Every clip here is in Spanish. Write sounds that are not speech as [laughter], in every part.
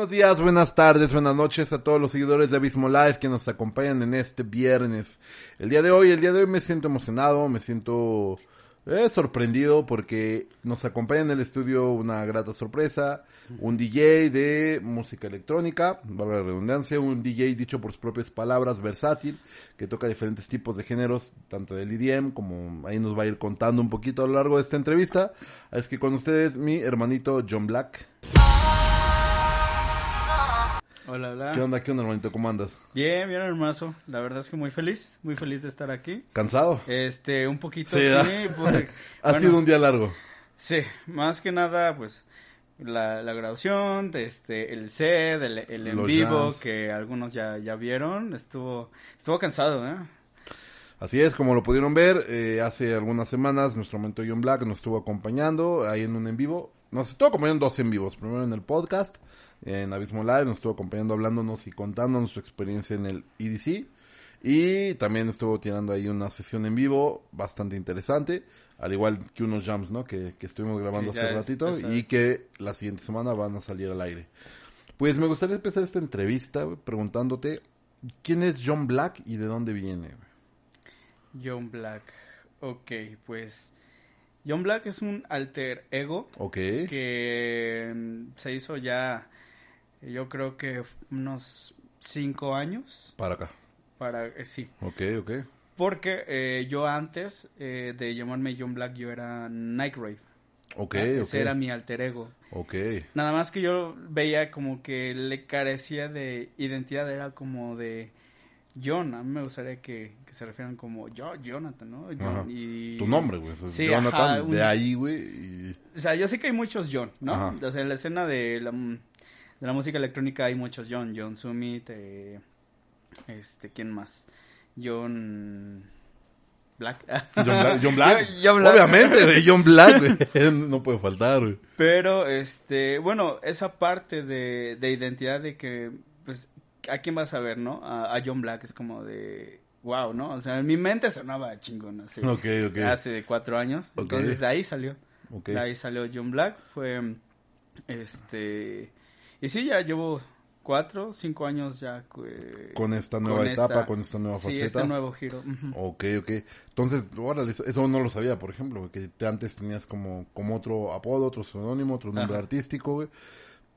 Buenos días, buenas tardes, buenas noches a todos los seguidores de Abismo Live que nos acompañan en este viernes. El día de hoy, el día de hoy me siento emocionado, me siento eh, sorprendido porque nos acompaña en el estudio una grata sorpresa, un DJ de música electrónica, valga la redundancia, un DJ dicho por sus propias palabras, versátil, que toca diferentes tipos de géneros, tanto del IDM e como ahí nos va a ir contando un poquito a lo largo de esta entrevista. Es que con ustedes mi hermanito John Black. Hola, hola. ¿Qué onda, qué onda, hermanito? ¿Cómo andas? Bien, bien, hermoso. La verdad es que muy feliz, muy feliz de estar aquí. ¿Cansado? Este, un poquito, sí. Pues, [laughs] ha sido un día largo. Sí, más que nada, pues, la, la grabación, este, el set, el, en vivo, que algunos ya, ya vieron. Estuvo, estuvo cansado, ¿eh? Así es, como lo pudieron ver, eh, hace algunas semanas nuestro momento John Black nos estuvo acompañando ahí en un en vivo. Nos estuvo acompañando en dos en vivos, primero en el podcast en Abismo Live, nos estuvo acompañando hablándonos y contándonos su experiencia en el EDC. Y también estuvo tirando ahí una sesión en vivo bastante interesante, al igual que unos jams, ¿no? Que, estuvimos grabando hace ratito y que la siguiente semana van a salir al aire. Pues me gustaría empezar esta entrevista preguntándote quién es John Black y de dónde viene. John Black, ok, pues John Black es un alter ego que mm, se hizo ya yo creo que unos cinco años. Para acá. Para, eh, sí. Ok, ok. Porque eh, yo antes eh, de llamarme John Black, yo era Nightwave. Ok, ah, ok. Ese era mi alter ego. Ok. Nada más que yo veía como que le carecía de identidad, era como de John. A mí me gustaría que, se refieran como yo, Jonathan, ¿no? y... Tu nombre, güey. Jonathan, de ahí, güey. O sea, yo sé que hay muchos John, ¿no? O sea, en la escena de la mm, de la música electrónica hay muchos John, John Summit, eh, este, ¿quién más? John Black. John [laughs] Black. John Black. Obviamente, John Black, [laughs] No puede faltar, Pero, este, bueno, esa parte de, identidad de que, pues, ¿a quién vas a ver, no? A, John Black es como de, wow, ¿no? O sea, en mi mente sonaba chingón así. Hace cuatro años. Entonces, de ahí salió. De ahí salió John Black. Fue, este y sí, ya llevo cuatro, cinco años ya. Eh, con esta nueva etapa, con esta nueva faceta. Sí, este nuevo giro. Ok, ok. Entonces, eso, no lo sabía, por ejemplo, que antes tenías como, como otro apodo, otro seudónimo, otro nombre artístico,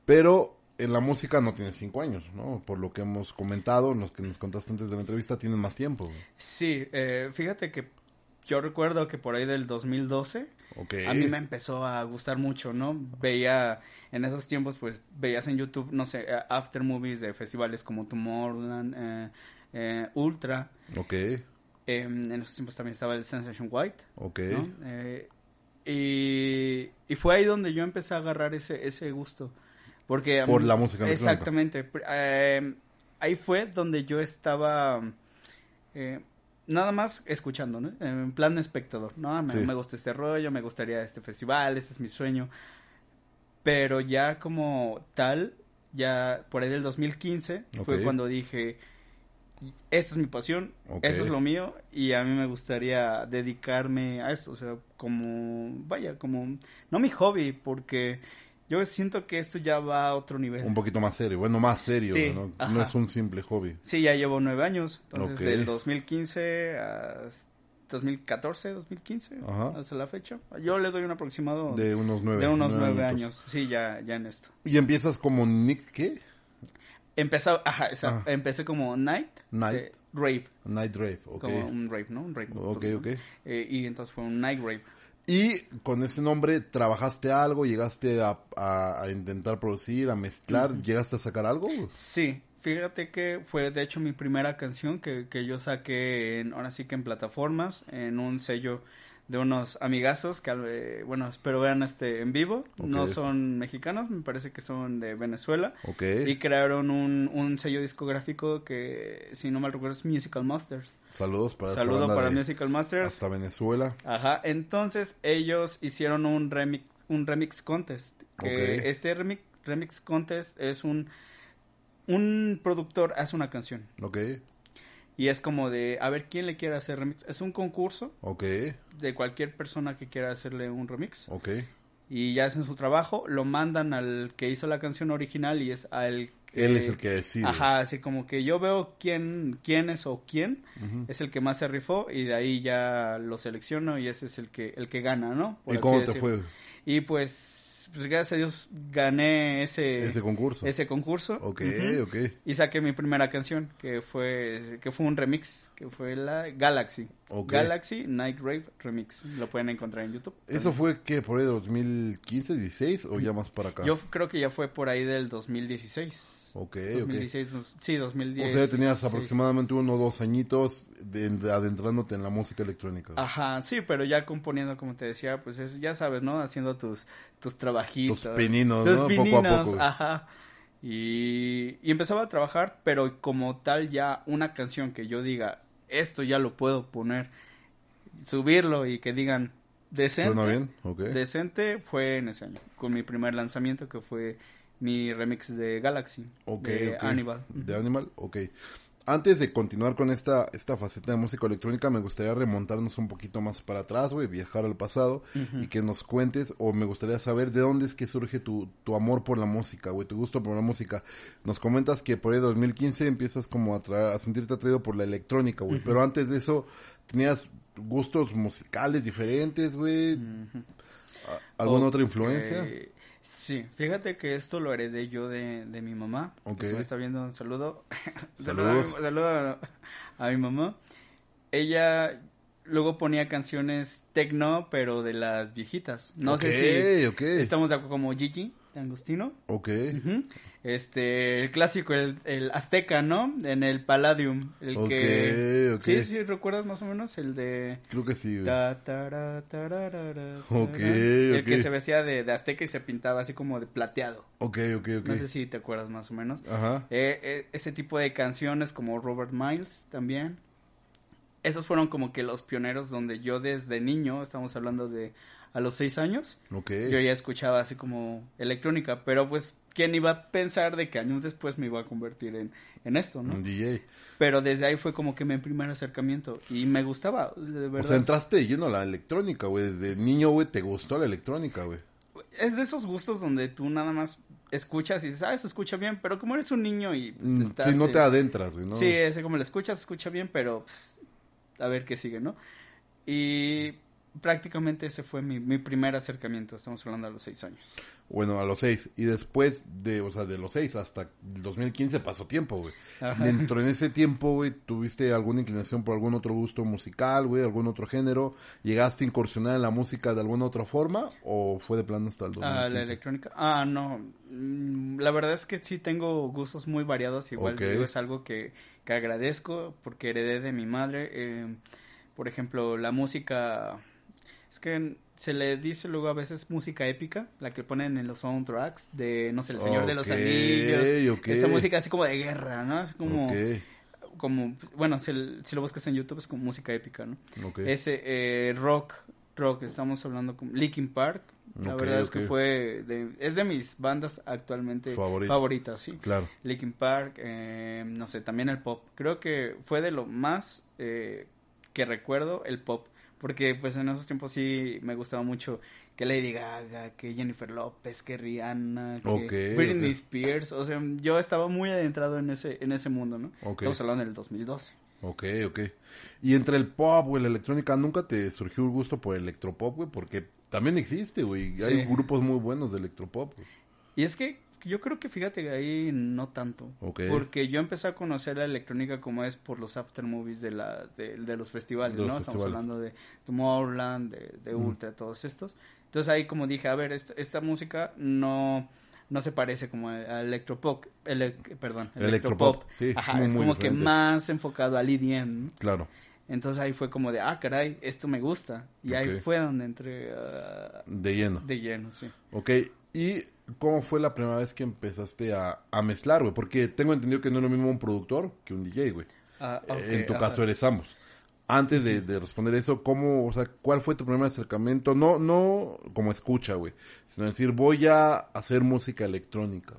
Pero en la música no tienes cinco años, ¿no? Por lo que hemos comentado, los que nos contaste antes de la entrevista, tienes más tiempo. Sí, eh, fíjate que yo recuerdo que por ahí del 2012 a mí me empezó a gustar mucho, ¿no? Veía en esos tiempos pues veías en YouTube, no sé, eh, after movies de festivales como Tomorrowland, eh, eh, Ultra. Ok. Em, en esos tiempos también estaba el Sensation White. Ok. Y, fue ahí donde yo empecé a agarrar ese, ese gusto. Porque, Por la música. Exactamente. Em, ahí fue donde yo estaba nada más escuchando, ¿no? En plan espectador, ¿no? Ah, me, gusta este rollo, me gustaría este festival, ese es mi sueño. Pero ya como tal, ya por ahí del 2015 fue cuando dije, esta es mi pasión, eso esto es lo mío y a mí me gustaría dedicarme a esto, o sea, como, vaya, como, no mi hobby, porque yo siento que esto ya va a otro nivel. Un poquito más serio, bueno, más serio, ¿no? es un simple hobby. Sí, ya llevo nueve años, entonces del 2015 a 2014, 2015, Ajá. hasta la fecha. Yo le doy un aproximado de unos nueve, de unos nueve, años. Sí, ya, ya en esto. ¿Y empiezas como Nick qué? empezó ajá, ah. empecé como Night. Night. Eh, rave. Night Rave, Como un rave, ¿no? Un rave. Ok, ok. Eh, y entonces fue un Night Rave. Y con ese nombre trabajaste algo, llegaste a, intentar producir, a mezclar, llegaste a sacar algo. Sí, fíjate que fue de hecho mi primera canción que, que yo saqué en, ahora sí que en plataformas, en un sello de unos amigazos que, eh, bueno, espero vean este en vivo. No son mexicanos, me parece que son de Venezuela. Ok. Y crearon un, sello discográfico que, si no mal recuerdo, es Musical Masters. Saludos para Saludos para Musical Masters. Hasta Venezuela. Ajá, entonces ellos hicieron un remix, un remix contest. Este remix, remix contest es un... Un productor hace una canción. Ok y es como de, a ver, ¿quién le quiere hacer remix? Es un concurso. Ok. De cualquier persona que quiera hacerle un remix. Ok. Y ya hacen su trabajo, lo mandan al que hizo la canción original y es al... él... Él es el que decide. Ajá, así como que yo veo quién, quién es o quién es el que más se rifó y de ahí ya lo selecciono y ese es el que, el que gana, ¿no? ¿Y cómo te fue? Y pues pues gracias a Dios gané ese, ese concurso. Ese concurso. Ok, Y saqué mi primera canción, que fue, que fue un remix, que fue la Galaxy. Galaxy Night Rave Remix. Lo pueden encontrar en YouTube. ¿Eso fue que por ahí de 2015, 16 o ya más para acá? Yo creo que ya fue por ahí del 2016. Ok, 2016, sí, 2010. O sea, tenías aproximadamente uno o dos añitos de, adentrándote en la música electrónica. Ajá, sí, pero ya componiendo, como te decía, pues ya sabes, ¿no? Haciendo tus, tus trabajitos. Tus pininos, ¿no? poco a poco. Ajá. Y, y empezaba a trabajar, pero como tal ya una canción que yo diga, esto ya lo puedo poner, subirlo y que digan, decente. Bien? Decente fue en ese año, con mi primer lanzamiento que fue mi remix de Galaxy. Ok. De Animal. De Animal, ok. Antes de continuar con esta, esta faceta de música electrónica, me gustaría remontarnos un poquito más para atrás, güey, viajar al pasado y que nos cuentes, o me gustaría saber de dónde es que surge tu, amor por la música, güey, tu gusto por la música. Nos comentas que por ahí 2015 empiezas como a, a sentirte atraído por la electrónica, güey, pero antes de eso tenías gustos musicales diferentes, güey. ¿Alguna otra influencia? Sí, fíjate que esto lo heredé yo de, de mi mamá. Okay. me está viendo un saludo. [laughs] saludo, a mi, mamá. Ella luego ponía canciones tecno, pero de las viejitas. No sé si estamos como Gigi Angostino. Ok este el clásico el, azteca no en el palladium el que sí sí recuerdas más o menos el de creo que sí güey. el que se vestía de, azteca y se pintaba así como de plateado Ok, ok, ok. no sé si te acuerdas más o menos Ajá. Eh, eh, ese tipo de canciones como Robert Miles también esos fueron como que los pioneros donde yo desde niño estamos hablando de a los seis años. Yo ya escuchaba así como electrónica, pero pues, ¿quién iba a pensar de que años después me iba a convertir en, esto, no? Un DJ. Pero desde ahí fue como que mi primer acercamiento y me gustaba, de verdad. O sea, entraste lleno a la electrónica, güey. Desde niño, güey, te gustó la electrónica, güey. Es de esos gustos donde tú nada más escuchas y dices, ah, eso escucha bien, pero como eres un niño y pues, mm, estás... Sí, no te adentras, güey, ¿no? Sí, ese como lo escuchas, escucha bien, pero pues, a ver qué sigue, ¿no? Y prácticamente ese fue mi, primer acercamiento, estamos hablando a los seis años. Bueno, a los seis, y después de, o sea, de los seis hasta el 2015 pasó tiempo, güey. Dentro de ese tiempo, güey, ¿tuviste alguna inclinación por algún otro gusto musical, güey, algún otro género? ¿Llegaste a incursionar en la música de alguna otra forma o fue de plano hasta el 2015? Ah, la electrónica. Ah, no, mm, la verdad es que sí tengo gustos muy variados, igual digo, es algo que, que, agradezco porque heredé de mi madre. Eh, por ejemplo, la música es que se le dice luego a veces música épica, la que ponen en los soundtracks de, no sé, El Señor de los Anillos. Esa música así como de guerra, ¿no? es como... Como, bueno, si, lo buscas en YouTube es como música épica, ¿no? Ese eh, rock, rock, estamos hablando con Linkin Park, la verdad es que fue de, es de mis bandas actualmente favoritas, sí. Claro. Linkin Park, em, no sé, también el pop. Creo que fue de lo más eh, que recuerdo el pop porque pues en esos tiempos sí me gustaba mucho que Lady Gaga, que Jennifer López, que Rihanna, que Britney Spears. O sea, yo estaba muy adentrado en ese, en ese mundo, ¿no? Okay. Estamos en el 2012. Ok, ok. Y entre el pop, o la electrónica, ¿nunca te surgió un gusto por el electropop, güey? Porque también existe, güey. Hay grupos muy buenos de electropop, güey. Y es que yo creo que fíjate ahí no tanto. Porque yo empecé a conocer la electrónica como es por los after movies de, la, de, los festivales, ¿no? Estamos hablando de Tomorrowland, de, mm. Ultra, todos estos. Entonces ahí como dije, a ver, esta, música no no se parece como a electropop, el perdón, electropop. electropop. Ajá, es como que más enfocado al EDM. Claro. Entonces ahí fue como de, ah, caray, esto me gusta. Y ahí fue donde entré. Ah, de lleno. De lleno, sí. Ok, y ¿Cómo fue la primera vez que empezaste a, mezclar, güey? Porque tengo entendido que no es lo mismo un productor que un DJ, güey. Ah, eh, en tu caso eres ambos. Antes de, responder eso, ¿cómo, o sea, cuál fue tu primer acercamiento? No, no como escucha, güey, sino decir, voy a hacer música electrónica.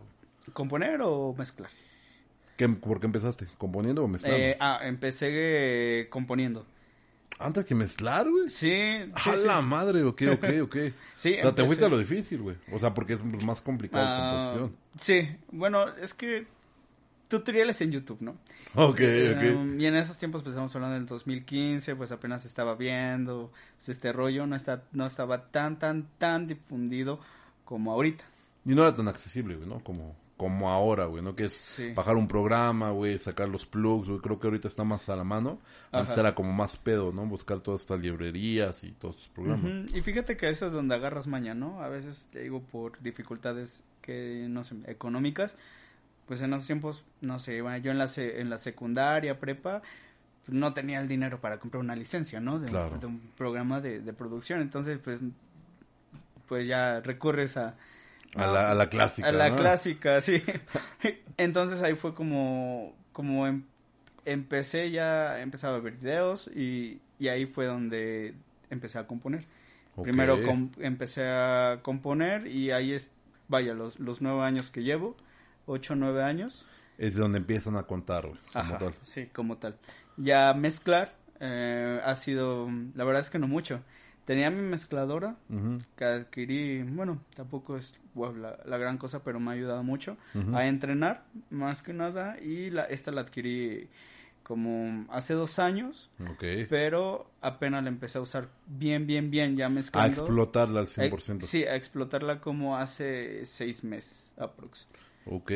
¿Componer o mezclar? ¿Qué, ¿Por qué empezaste? ¿Componiendo o mezclando? Eh, ah, empecé eh, componiendo. Antes que mezclar, güey. Sí. a la madre, ok, ok, ok. [laughs] o sea, te fuiste a lo difícil, güey. O sea, porque es más complicado la ah, composición. Sí, bueno, es que tutoriales en YouTube, ¿no? Ok, eh, ok. Um, y en esos tiempos, pues estamos hablando del 2015, pues apenas estaba viendo, pues este rollo no, está, no estaba tan, tan, tan difundido como ahorita. Y no era tan accesible, güey, ¿no? Como como ahora, güey, ¿no? Que es bajar un programa, güey, sacar los plugs, güey. Creo que ahorita está más a la mano. Antes era como más pedo, ¿no? Buscar todas estas librerías y todos esos programas. Y fíjate que eso es donde agarras mañana, ¿no? A veces, digo, por dificultades que, no sé, económicas. Pues en esos tiempos, no sé, bueno, yo en la, en la secundaria, prepa, no tenía el dinero para comprar una licencia, ¿no? De, de un programa de, de producción. Entonces, pues, pues ya recurres a a la, a la clásica. A la clásica, sí. [laughs] Entonces ahí fue como, como em, empecé ya, empezaba a ver videos y, y ahí fue donde empecé a componer. Primero empecé a componer y ahí es, vaya, los, los nueve años que llevo, ocho, nueve años. Es donde empiezan a contar, como tal. Sí, como tal. Ya mezclar eh, ha sido, la verdad es que no mucho. Tenía mi mezcladora, que adquirí, bueno, tampoco es la, gran cosa, pero me ha ayudado mucho a entrenar, más que nada, y la, esta la adquirí como hace dos años, pero apenas la empecé a usar bien, bien, bien, ya mezclando. A explotarla al 100%. sí, a explotarla como hace seis meses aproximadamente. Ok.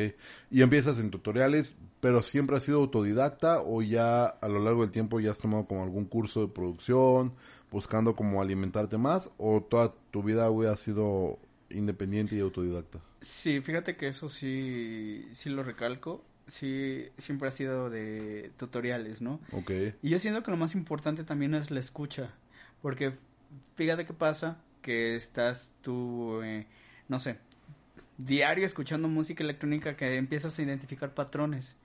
¿Y empiezas en tutoriales, pero siempre has sido autodidacta o ya a lo largo del tiempo ya has tomado como algún curso de producción buscando como alimentarte más o toda tu vida hubiera sido independiente y autodidacta? Sí, fíjate que eso sí, sí lo recalco. Sí, siempre ha sido de tutoriales, ¿no? Ok. Y yo siento que lo más importante también es la escucha. Porque fíjate qué pasa, que estás tú, eh, no sé, diario escuchando música electrónica que empiezas a identificar patrones.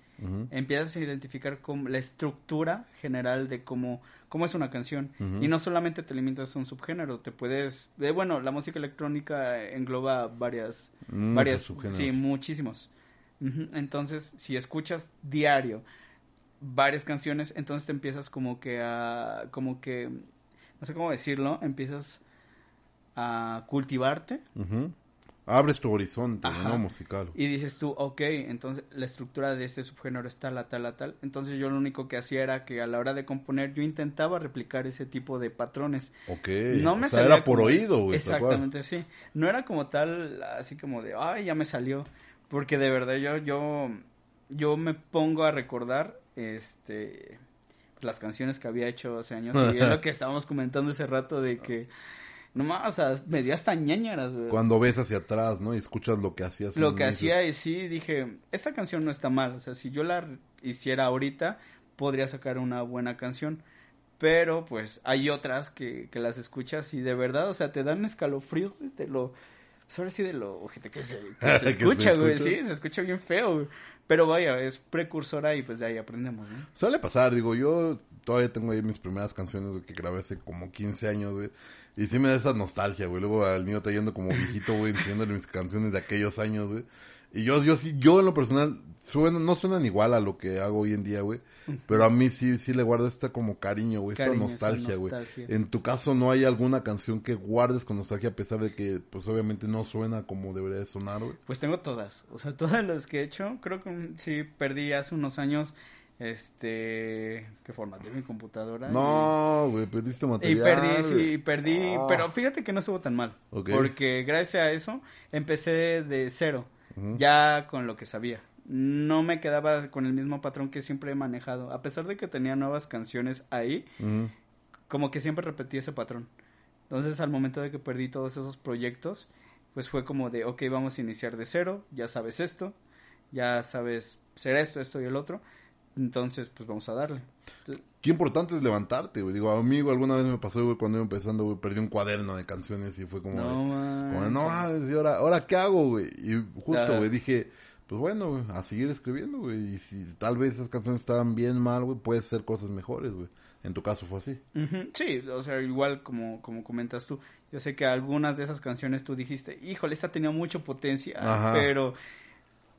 Empiezas a identificar como la estructura general de cómo, cómo es una canción. Y no solamente te limitas a un subgénero, te puedes... Eh, bueno, la música electrónica engloba varias... varias subgéneros. Sí, muchísimos. Entonces, si escuchas diario varias canciones, entonces te empiezas como que a... como que... no sé cómo decirlo, empiezas a cultivarte Abres tu horizonte, ¿no? Musical. Y dices tú, ok, entonces la estructura de este subgénero es tal, tal, a tal. Entonces yo lo único que hacía era que a la hora de componer yo intentaba replicar ese tipo de patrones. Ok. No me o sea, era por oído, Exactamente, sí. No era como tal, así como de, ay, ya me salió. Porque de verdad yo, yo, yo me pongo a recordar, este, las canciones que había hecho hace años. Y es lo que [laughs] estábamos comentando ese rato de que Nomás, o sea, me dio hasta ñañaras, güey. Cuando ves hacia atrás, ¿no? Y escuchas lo que hacías. Lo que hacía y sí, dije, esta canción no está mal. O sea, si yo la hiciera ahorita, podría sacar una buena canción. Pero, pues, hay otras que, que las escuchas y de verdad, o sea, te dan escalofrío, te lo... Sobre pues, sí de lo... Que, que [laughs] se, que se escucha, güey, sí, se escucha bien feo, güey. Pero vaya, es precursora y pues de ahí aprendemos, ¿no? Suele pasar, digo, yo todavía tengo ahí mis primeras canciones que grabé hace como 15 años, güey. Y sí me da esa nostalgia, güey. Luego al niño te yendo como viejito, güey, enseñándole mis canciones de aquellos años, güey. Y yo, yo, sí, yo en lo personal, suena, no suenan igual a lo que hago hoy en día, güey. Pero a mí sí, sí le guardo esta como cariño, güey, esta nostalgia, güey. En tu caso, ¿no hay alguna canción que guardes con nostalgia a pesar de que, pues obviamente no suena como debería de sonar, güey? Pues tengo todas, o sea, [laughs] todas las que he hecho, creo que sí, perdí hace unos años este que formateé mi computadora. No, güey, perdiste material. Y perdí, sí, perdí, ah. pero fíjate que no estuvo tan mal. Porque gracias a eso empecé de cero ya con lo que sabía. No me quedaba con el mismo patrón que siempre he manejado. A pesar de que tenía nuevas canciones ahí, como que siempre repetí ese patrón. Entonces, al momento de que perdí todos esos proyectos, pues fue como de, ok, vamos a iniciar de cero, ya sabes esto, ya sabes ser esto, esto y el otro. Entonces, pues vamos a darle. Qué importante es levantarte, güey. Digo, amigo, alguna vez me pasó, güey, cuando iba empezando, güey, perdí un cuaderno de canciones y fue como, no, como no ¿y ahora, ahora qué hago, güey? Y justo, güey, dije, pues bueno, a seguir escribiendo, güey. Y si tal vez esas canciones estaban bien mal, güey, puedes hacer cosas mejores, güey. En tu caso fue así. Sí, o sea, igual como, como comentas tú. Yo sé que algunas de esas canciones tú dijiste, híjole, esta tenía mucho potencia. pero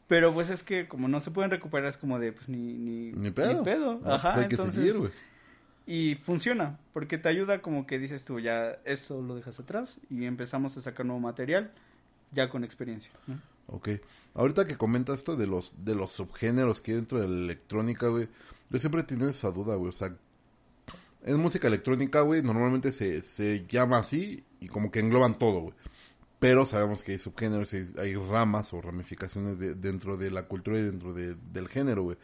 pero pues es que como no se pueden recuperar es como de pues ni ni, pedo. Ajá, pues, que seguir, y funciona, porque te ayuda como que dices tú, ya esto lo dejas atrás y empezamos a sacar nuevo material ya con experiencia. ¿no? Ok. Ahorita que comentas esto de los de los subgéneros que hay dentro de la electrónica, güey, yo siempre he tenido esa duda, güey, o sea, en música electrónica, güey, normalmente se, se llama así y como que engloban todo, güey pero sabemos que hay subgéneros, hay, hay ramas o ramificaciones dentro de la cultura y dentro del género, güey.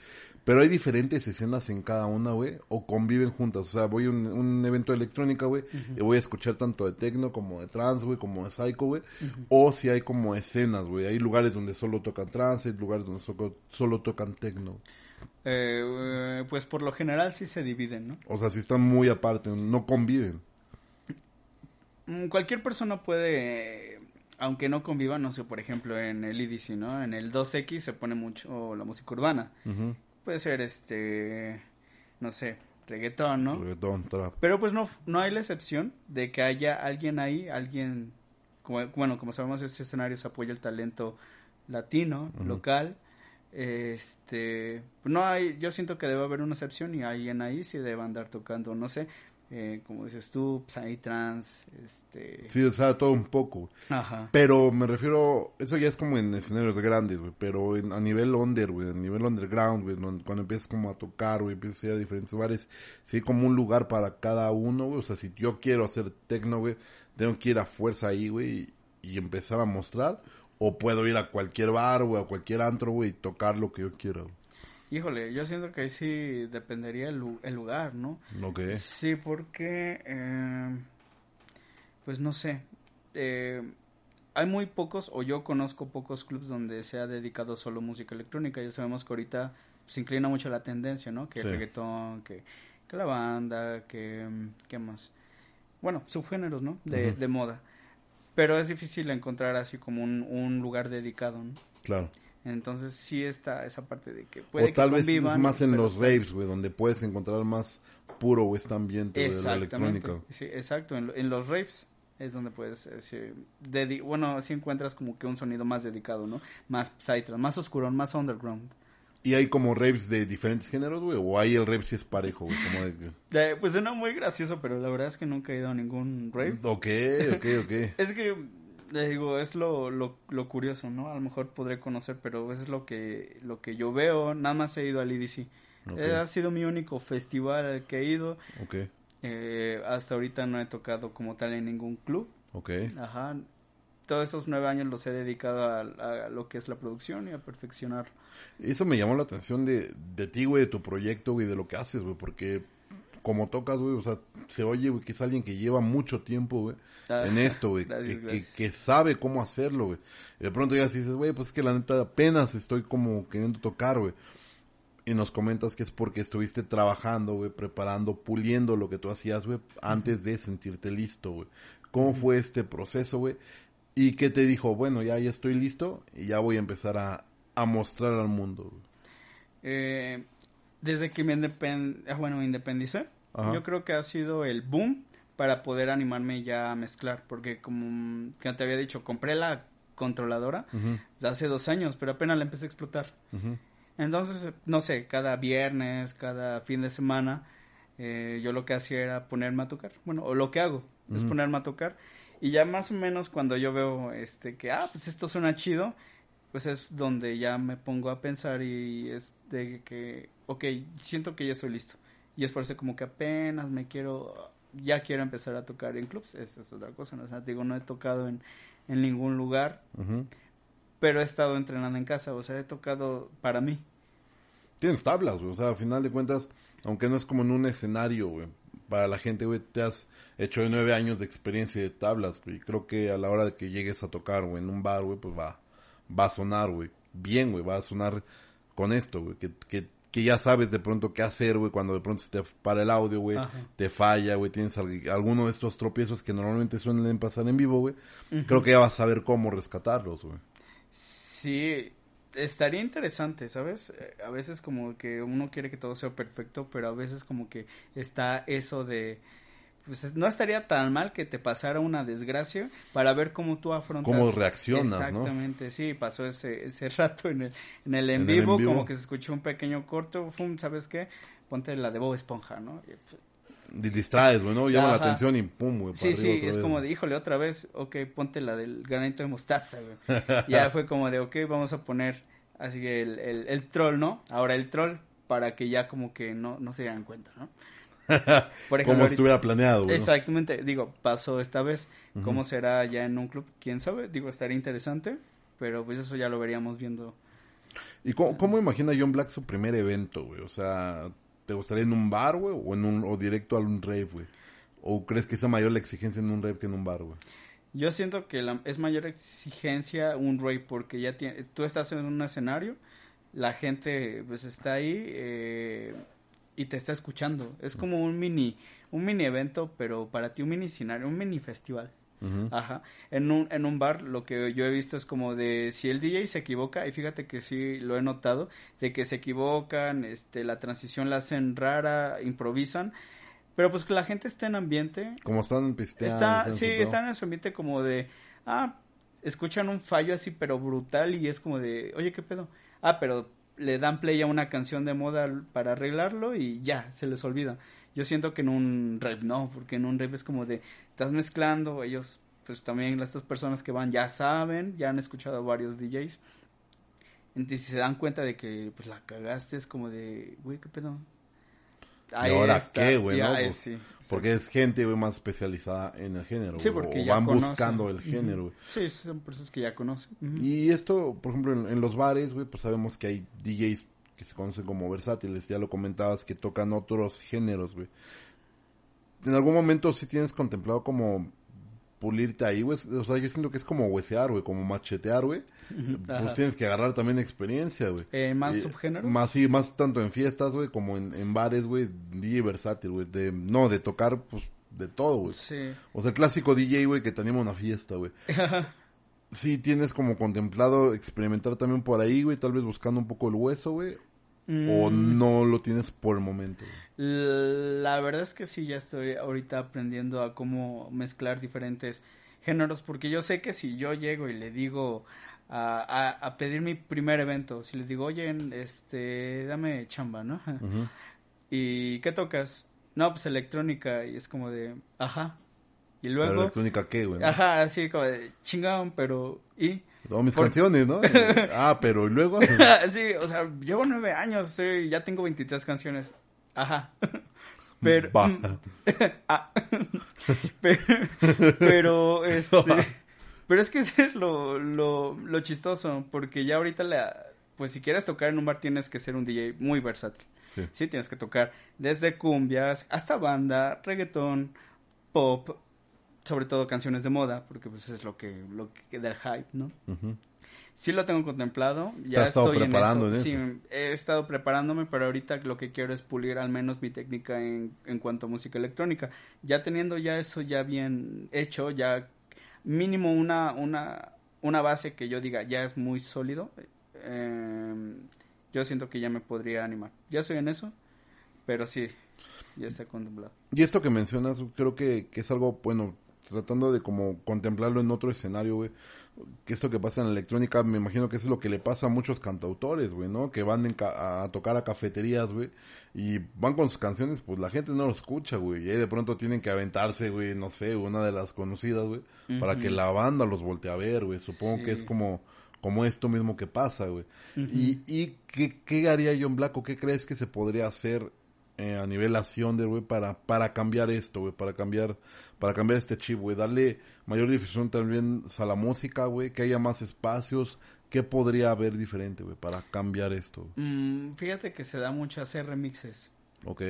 Pero hay diferentes escenas en cada una, güey, o conviven juntas. O sea, voy a un, evento de electrónica, güey, y voy a escuchar tanto de techno como de trans, güey, como de psycho, güey. O si hay como escenas, güey. Hay lugares donde solo tocan trance, hay lugares donde solo tocan tecno. Eh, eh, pues por lo general sí se dividen, ¿no? O sea, sí están muy aparte, no conviven. Mm, cualquier persona puede aunque no conviva, no sé, por ejemplo, en el IDC, ¿no? En el 2X se pone mucho la música urbana. Puede ser, este, no sé, reggaetón, ¿no? Reggaetón, trap. Pero pues no, no hay la excepción de que haya alguien ahí, alguien, como, bueno, como sabemos, este escenario se apoya el talento latino, local. Este, no hay, yo siento que debe haber una excepción y alguien ahí sí debe andar tocando, no sé, eh, como dices tú, Psytrance, pues, este... Sí, o sea, todo un poco. Ajá. Pero me refiero, eso ya es como en escenarios grandes, güey, pero a nivel under, güey, a nivel underground, güey, cuando empiezas como a tocar, güey, empiezas a ir a diferentes bares, sí, como un lugar para cada uno, güey, o sea, si yo quiero hacer techno, güey, tengo que ir a fuerza ahí, güey, y, empezar a mostrar, o puedo ir a cualquier bar, güey, a cualquier antro, güey, y tocar lo que yo quiero. Híjole, yo siento que ahí sí dependería el, lugar, ¿no? Lo que es. Sí, porque, em, pues no sé, eh, hay muy pocos, o yo conozco pocos clubs donde se ha dedicado solo música electrónica, ya sabemos que ahorita se inclina mucho la tendencia, ¿no? Que el reggaetón, que, que, la banda, que, em, ¿qué más? Bueno, subgéneros, ¿no? De, de moda. Pero es difícil encontrar así como un lugar dedicado, ¿no? Claro. Entonces sí está esa parte de que puede o tal vez es más en los pues raves, güey, donde puedes encontrar más puro este ambiente de la electrónica. Sí, exacto, en, los raves es donde puedes este, bueno, si encuentras como que un sonido más dedicado, ¿no? Más psytrance, más oscurón, más underground. ¿Y hay como raves de diferentes géneros, güey? ¿O hay el rave si es parejo, [laughs] pues suena muy gracioso, pero la verdad es que nunca he ido a ningún rave. Ok, ok, ok. [laughs] es que le digo, es lo, lo, lo, curioso, ¿no? A lo mejor podré conocer, pero eso es lo que, lo que yo veo. Nada más he ido al IDC. Eh, ha sido mi único festival al que he ido. Okay. Eh, hasta ahorita no he tocado como tal en ningún club. ok Ajá. Todos esos nueve años los he dedicado a, lo que es la producción y a perfeccionar. Eso me llamó la atención de, de ti, güey, de tu proyecto, güey, de lo que haces, güey, porque como tocas, güey, o sea, se oye, güey, que es alguien que lleva mucho tiempo, güey, ah, en esto, güey, que, sabe cómo hacerlo, güey. De pronto ya si dices, güey, pues es que la neta apenas estoy como queriendo tocar, güey. Y nos comentas que es porque estuviste trabajando, güey, preparando, puliendo lo que tú hacías, güey, antes de sentirte listo, güey. ¿Cómo fue este proceso, güey? ¿Y qué te dijo? Bueno, ya, ya estoy listo y ya voy a empezar a, a mostrar al mundo. Güey. Eh, desde que me, independ... Ah, bueno, independicé, yo creo que ha sido el boom para poder animarme ya a mezclar, porque como ya te había dicho, compré la controladora hace dos años, pero apenas la empecé a explotar. Entonces, no sé, cada viernes, cada fin de semana, eh, yo lo que hacía era ponerme a tocar. Bueno, o lo que hago es ponerme a tocar. Y ya más o menos cuando yo veo este que, ah, pues esto suena chido, pues es donde ya me pongo a pensar y es de que, ok, siento que ya estoy listo. Y es por eso como que apenas me quiero, ya quiero empezar a tocar en clubs, esa es otra cosa, ¿no? O sea, digo, no he tocado en, ningún lugar, pero he estado entrenando en casa, o sea, he tocado para mí. Tienes tablas, güey, o sea, a final de cuentas, aunque no es como en un escenario, güey, para la gente, güey, te has hecho nueve años de experiencia de tablas, güey, creo que a la hora de que llegues a tocar, güey, en un bar, güey, pues va va a sonar, güey. Bien, güey, va a sonar con esto, güey. Que, ya sabes de pronto qué hacer, güey, cuando de pronto se te para el audio, güey, te falla, güey, tienes alguno de estos tropiezos que normalmente suelen pasar en vivo, güey. Creo que ya vas a saber cómo rescatarlos, güey. Sí, estaría interesante, ¿sabes? Eh, a veces como que uno quiere que todo sea perfecto, pero a veces como que está eso de pues no estaría tan mal que te pasara una desgracia para ver cómo tú afrontas. Cómo reaccionas, Exactamente, sí, pasó ese, ese [laughs] rato en el en, el en, vivo, como que se escuchó un pequeño corto, pum, ¿sabes qué? Ponte la de Bob Esponja, ¿no? Pues, distraes, bueno, llama la atención y pum, güey. Sí, sí, es como de, híjole, otra vez, ok, ponte la del granito de mostaza, güey. [laughs] ya fue como de, ok, vamos a poner así el, el, el troll, ¿no? Ahora el troll, para que ya como que no, no se dieran cuenta, ¿no? [laughs] como estuviera planeado. Exactamente, digo, pasó esta vez. ¿Cómo será ya en un club? ¿Quién sabe? Digo, estaría interesante, pero pues eso ya lo veríamos viendo. ¿Y cómo, imagina John Black su primer evento, güey? O sea, ¿te gustaría en un bar, güey? ¿O, en un, o directo a un rave, güey? ¿O crees que es mayor la exigencia en un rave que en un bar, güey? Yo siento que es mayor exigencia un rave porque ya tienes. tú estás en un escenario, la gente pues está ahí, eh, y te está escuchando. Es como un mini, un mini evento, pero para ti un mini escenario, un mini festival. Ajá. En un, en un bar lo que yo he visto es como de si el DJ se equivoca, y fíjate que sí lo he notado, de que se equivocan, este, la transición la hacen rara, improvisan, pero pues que la gente esté en ambiente. Como están pisteando. Está, sí, están en su ambiente como de, ah, escuchan un fallo así pero brutal y es como de, oye, ¿qué pedo? Ah, pero le dan play a una canción de moda para arreglarlo y ya, se les olvida. Yo siento que en un rap no, porque en un rap es como de, estás mezclando, ellos, pues también estas personas que van ya saben, ya han escuchado varios DJs. Entonces si se dan cuenta de que pues la cagaste, es como de, güey, ¿qué pedo? ahora qué, güey, pues, porque es gente, más especializada en el género. Sí, porque o van buscando el género, güey. Sí, son personas que ya conocen. Y esto, por ejemplo, en los bares, güey, pues sabemos que hay DJs que se conocen como versátiles. Ya lo comentabas, que tocan otros géneros, güey. En algún momento sí tienes contemplado como pulirte ahí, güey. O sea, yo siento que es como huesear, güey, como machetear, güey. pues tienes que agarrar también experiencia, güey. Eh, ¿Más subgénero? Más, sí, más tanto en fiestas, güey, como en, bares, güey. DJ versátil, güey. no, de tocar, pues, de todo, güey. Sí. O sea, el clásico DJ, güey, que tenemos una fiesta, güey. [laughs] sí, tienes como contemplado experimentar también por ahí, güey. Tal vez buscando un poco el hueso, güey. O mm. no lo tienes por el momento, güey. La verdad es que sí, ya estoy ahorita aprendiendo a cómo mezclar diferentes géneros, porque yo sé que si yo llego y le digo a, pedir mi primer evento, si le digo, oye, este, dame chamba, ¿no? [laughs] ¿Y qué tocas? No, pues electrónica, y es como de, ajá. Y luego... electrónica qué, güey? Ajá, así como de, chingón, pero, ¿y? No, mis canciones, ¿no? [laughs] ah, pero luego? [laughs] sí, o sea, llevo nueve años, ya tengo 23 canciones. Ajá. [laughs] Pero, [laughs] ah. [laughs] pero, pero, este, pero es que es lo, lo, lo chistoso, porque ya ahorita la, pues si quieres tocar en un bar tienes que ser un DJ muy versátil. Sí. tienes que tocar desde cumbias hasta banda, reggaetón, pop, sobre todo canciones de moda, porque pues es lo que, lo que el hype, ¿no? sí lo tengo contemplado. Ya estoy preparando en eso. Sí, he estado preparándome, pero ahorita lo que quiero es pulir al menos mi técnica en, en cuanto a música electrónica. Ya teniendo ya eso ya bien hecho, ya mínimo una, una, una base que yo diga ya es muy sólido, em, yo siento que ya me podría animar. Ya estoy en eso, pero sí, ya está contemplado. Y esto que mencionas creo que, que es algo, bueno, tratando de como contemplarlo en otro escenario, güey. Que esto que pasa en la electrónica, me imagino que es lo que le pasa a muchos cantautores, güey, ¿no? Que van a tocar a cafeterías, güey, y van con sus canciones, pues la gente no lo escucha, güey. Y ahí de pronto tienen que aventarse, güey, no sé, una de las conocidas, güey, para que la banda los voltee a ver, güey. Supongo que es como como esto mismo que pasa, güey. ¿Y, y qué, qué haría John Black qué crees que se podría hacer eh, a nivel acción de güey para, para cambiar esto, para cambiar, para cambiar este chip, güey, darle mayor difusión también a la música, güey, que haya más espacios, ¿qué podría haber diferente, güey, para cambiar esto? Mm, fíjate que se da mucho hacer remixes. Ok.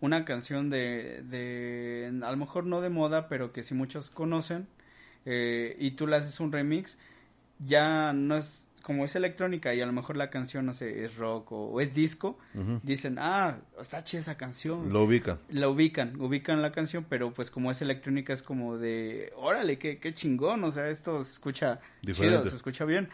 Una canción de, de, a lo mejor no de moda, pero que si muchos conocen, eh, y tú le haces un remix, ya no es como es electrónica y a lo mejor la canción, no sé, es rock o, es disco, dicen, ah, está chida esa canción. Lo ubican. La ubican, ubican la canción, pero pues como es electrónica es como de, órale, qué, chingón, o sea, esto se escucha se escucha bien.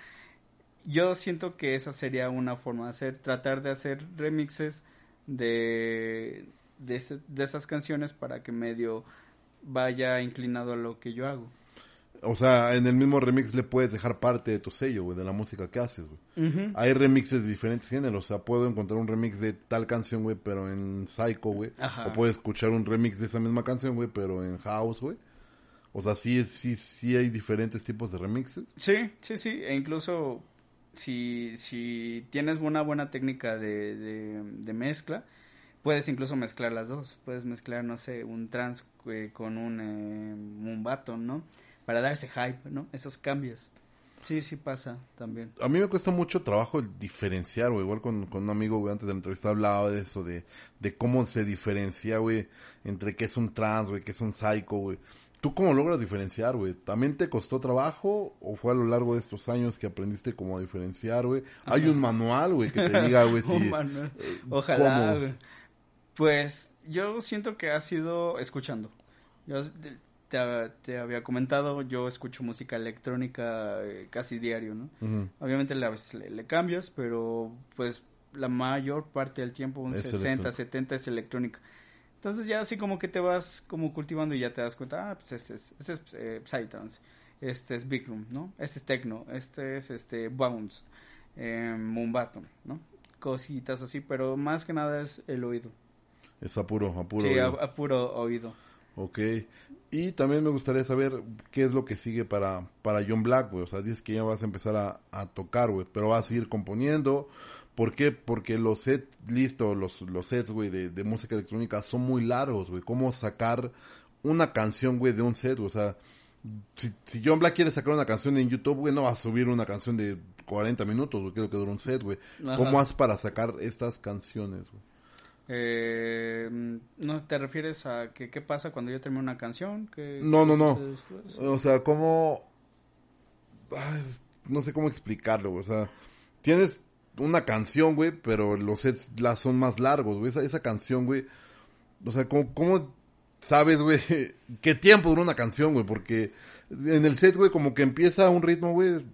Yo siento que esa sería una forma de hacer, tratar de hacer remixes de, de esas canciones para que medio vaya inclinado a lo que yo hago. O sea, en el mismo remix le puedes dejar parte de tu sello, güey, de la música que haces, güey. Hay remixes de diferentes géneros. O sea, puedo encontrar un remix de tal canción, güey, pero en Psycho, güey. O puedo escuchar un remix de esa misma canción, güey, pero en House, güey. O sea, sí, sí, sí hay diferentes tipos de remixes. Sí, sí, sí. E incluso si, si tienes una buena técnica de, de, mezcla, puedes incluso mezclar las dos. Puedes mezclar, no sé, un trans eh, con un, eh, ¿no? para darse hype, ¿no? Esos cambios. Sí, sí pasa también. A mí me cuesta mucho trabajo el diferenciar, güey. Igual con, un amigo, güey, antes de la entrevista hablaba de eso, de, cómo se diferencia, güey, entre qué es un trans, güey, qué es un psycho, güey. ¿Tú cómo logras diferenciar, güey? ¿También te costó trabajo o fue a lo largo de estos años que aprendiste cómo diferenciar, güey? Hay un manual, güey, que te [laughs] diga, güey, si... Eh, Ojalá, güey. Pues yo siento que ha sido escuchando. Yo, te, había comentado, yo escucho música electrónica eh, casi diario, ¿no? Obviamente le, cambias, pero pues la mayor parte del tiempo, un 60, 70 es electrónica. Entonces ya así como que te vas como cultivando y ya te das cuenta, ah, pues este es, este es eh, Psytrance, este es Big Room, ¿no? Este es Tecno, este es este Bounce, eh, ¿no? Cositas así, pero más que nada es el oído. Es apuro, apuro. Sí, oído. oído. Ok. Y también me gustaría saber qué es lo que sigue para, para John Black, güey. O sea, dices que ya vas a empezar a, a tocar, güey. Pero vas a seguir componiendo. ¿Por qué? Porque los sets, listo, los, los sets, güey, de, música electrónica son muy largos, güey. ¿Cómo sacar una canción, güey, de un set? O sea, si, si, John Black quiere sacar una canción en YouTube, güey, no va a subir una canción de 40 minutos, güey, Quiero que dura un set, güey. ¿Cómo haces para sacar estas canciones, güey? Eh, ¿No te refieres a que qué pasa cuando yo termino una canción? que no, no, no. O sea, ¿cómo...? no sé cómo explicarlo, güey. O sea, tienes una canción, güey, pero los sets las son más largos, güey. Esa, esa canción, güey. O sea, ¿cómo, cómo sabes, güey, [laughs] qué tiempo dura una canción, güey? Porque en el set, güey, como que empieza un ritmo, güey,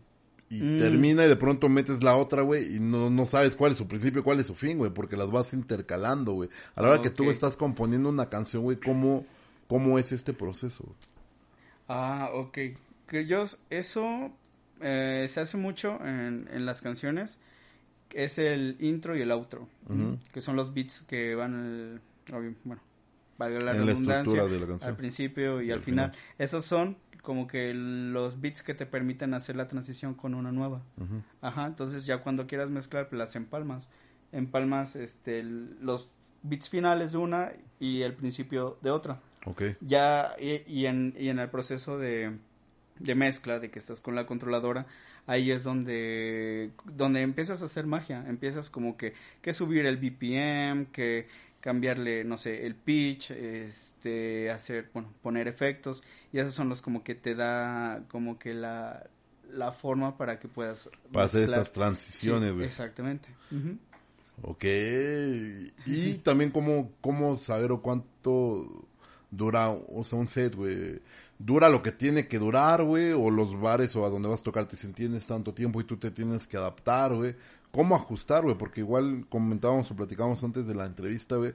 y mm. termina y de pronto metes la otra, güey, y no, sabes cuál es su principio, cuál es su fin, güey, porque las vas intercalando, güey. A la hora que tú estás componiendo una canción, güey, ¿cómo, ¿cómo es este proceso? Ah, ok. Que eso eh, se hace mucho en, las canciones, es el intro y el outro, que son los beats que van, bueno, valga la redundancia, al principio y, al final. Esos son como que los bits que te permiten hacer la transición con una nueva. Ajá, entonces ya cuando quieras mezclar, pues las empalmas. Empalmas este, los bits finales de una y el principio de otra. Ok. Ya, y, en, y en el proceso de, de mezcla, de que estás con la controladora, ahí es donde, donde empiezas a hacer magia, empiezas como que, que subir el BPM, que cambiarle, no sé, el pitch, este, hacer, bueno, poner efectos y esos son los como que te da como que la, la forma para que puedas... Para hacer esas transiciones, sí, Exactamente. Ok. Y también cómo, cómo saber o cuánto dura, o sea, un set, güey. ¿Dura lo que tiene que durar, güey? O los bares o a donde vas a tocar te tienes tanto tiempo y tú te tienes que adaptar, güey cómo ajustar, güey, porque igual comentábamos o platicábamos antes de la entrevista, güey,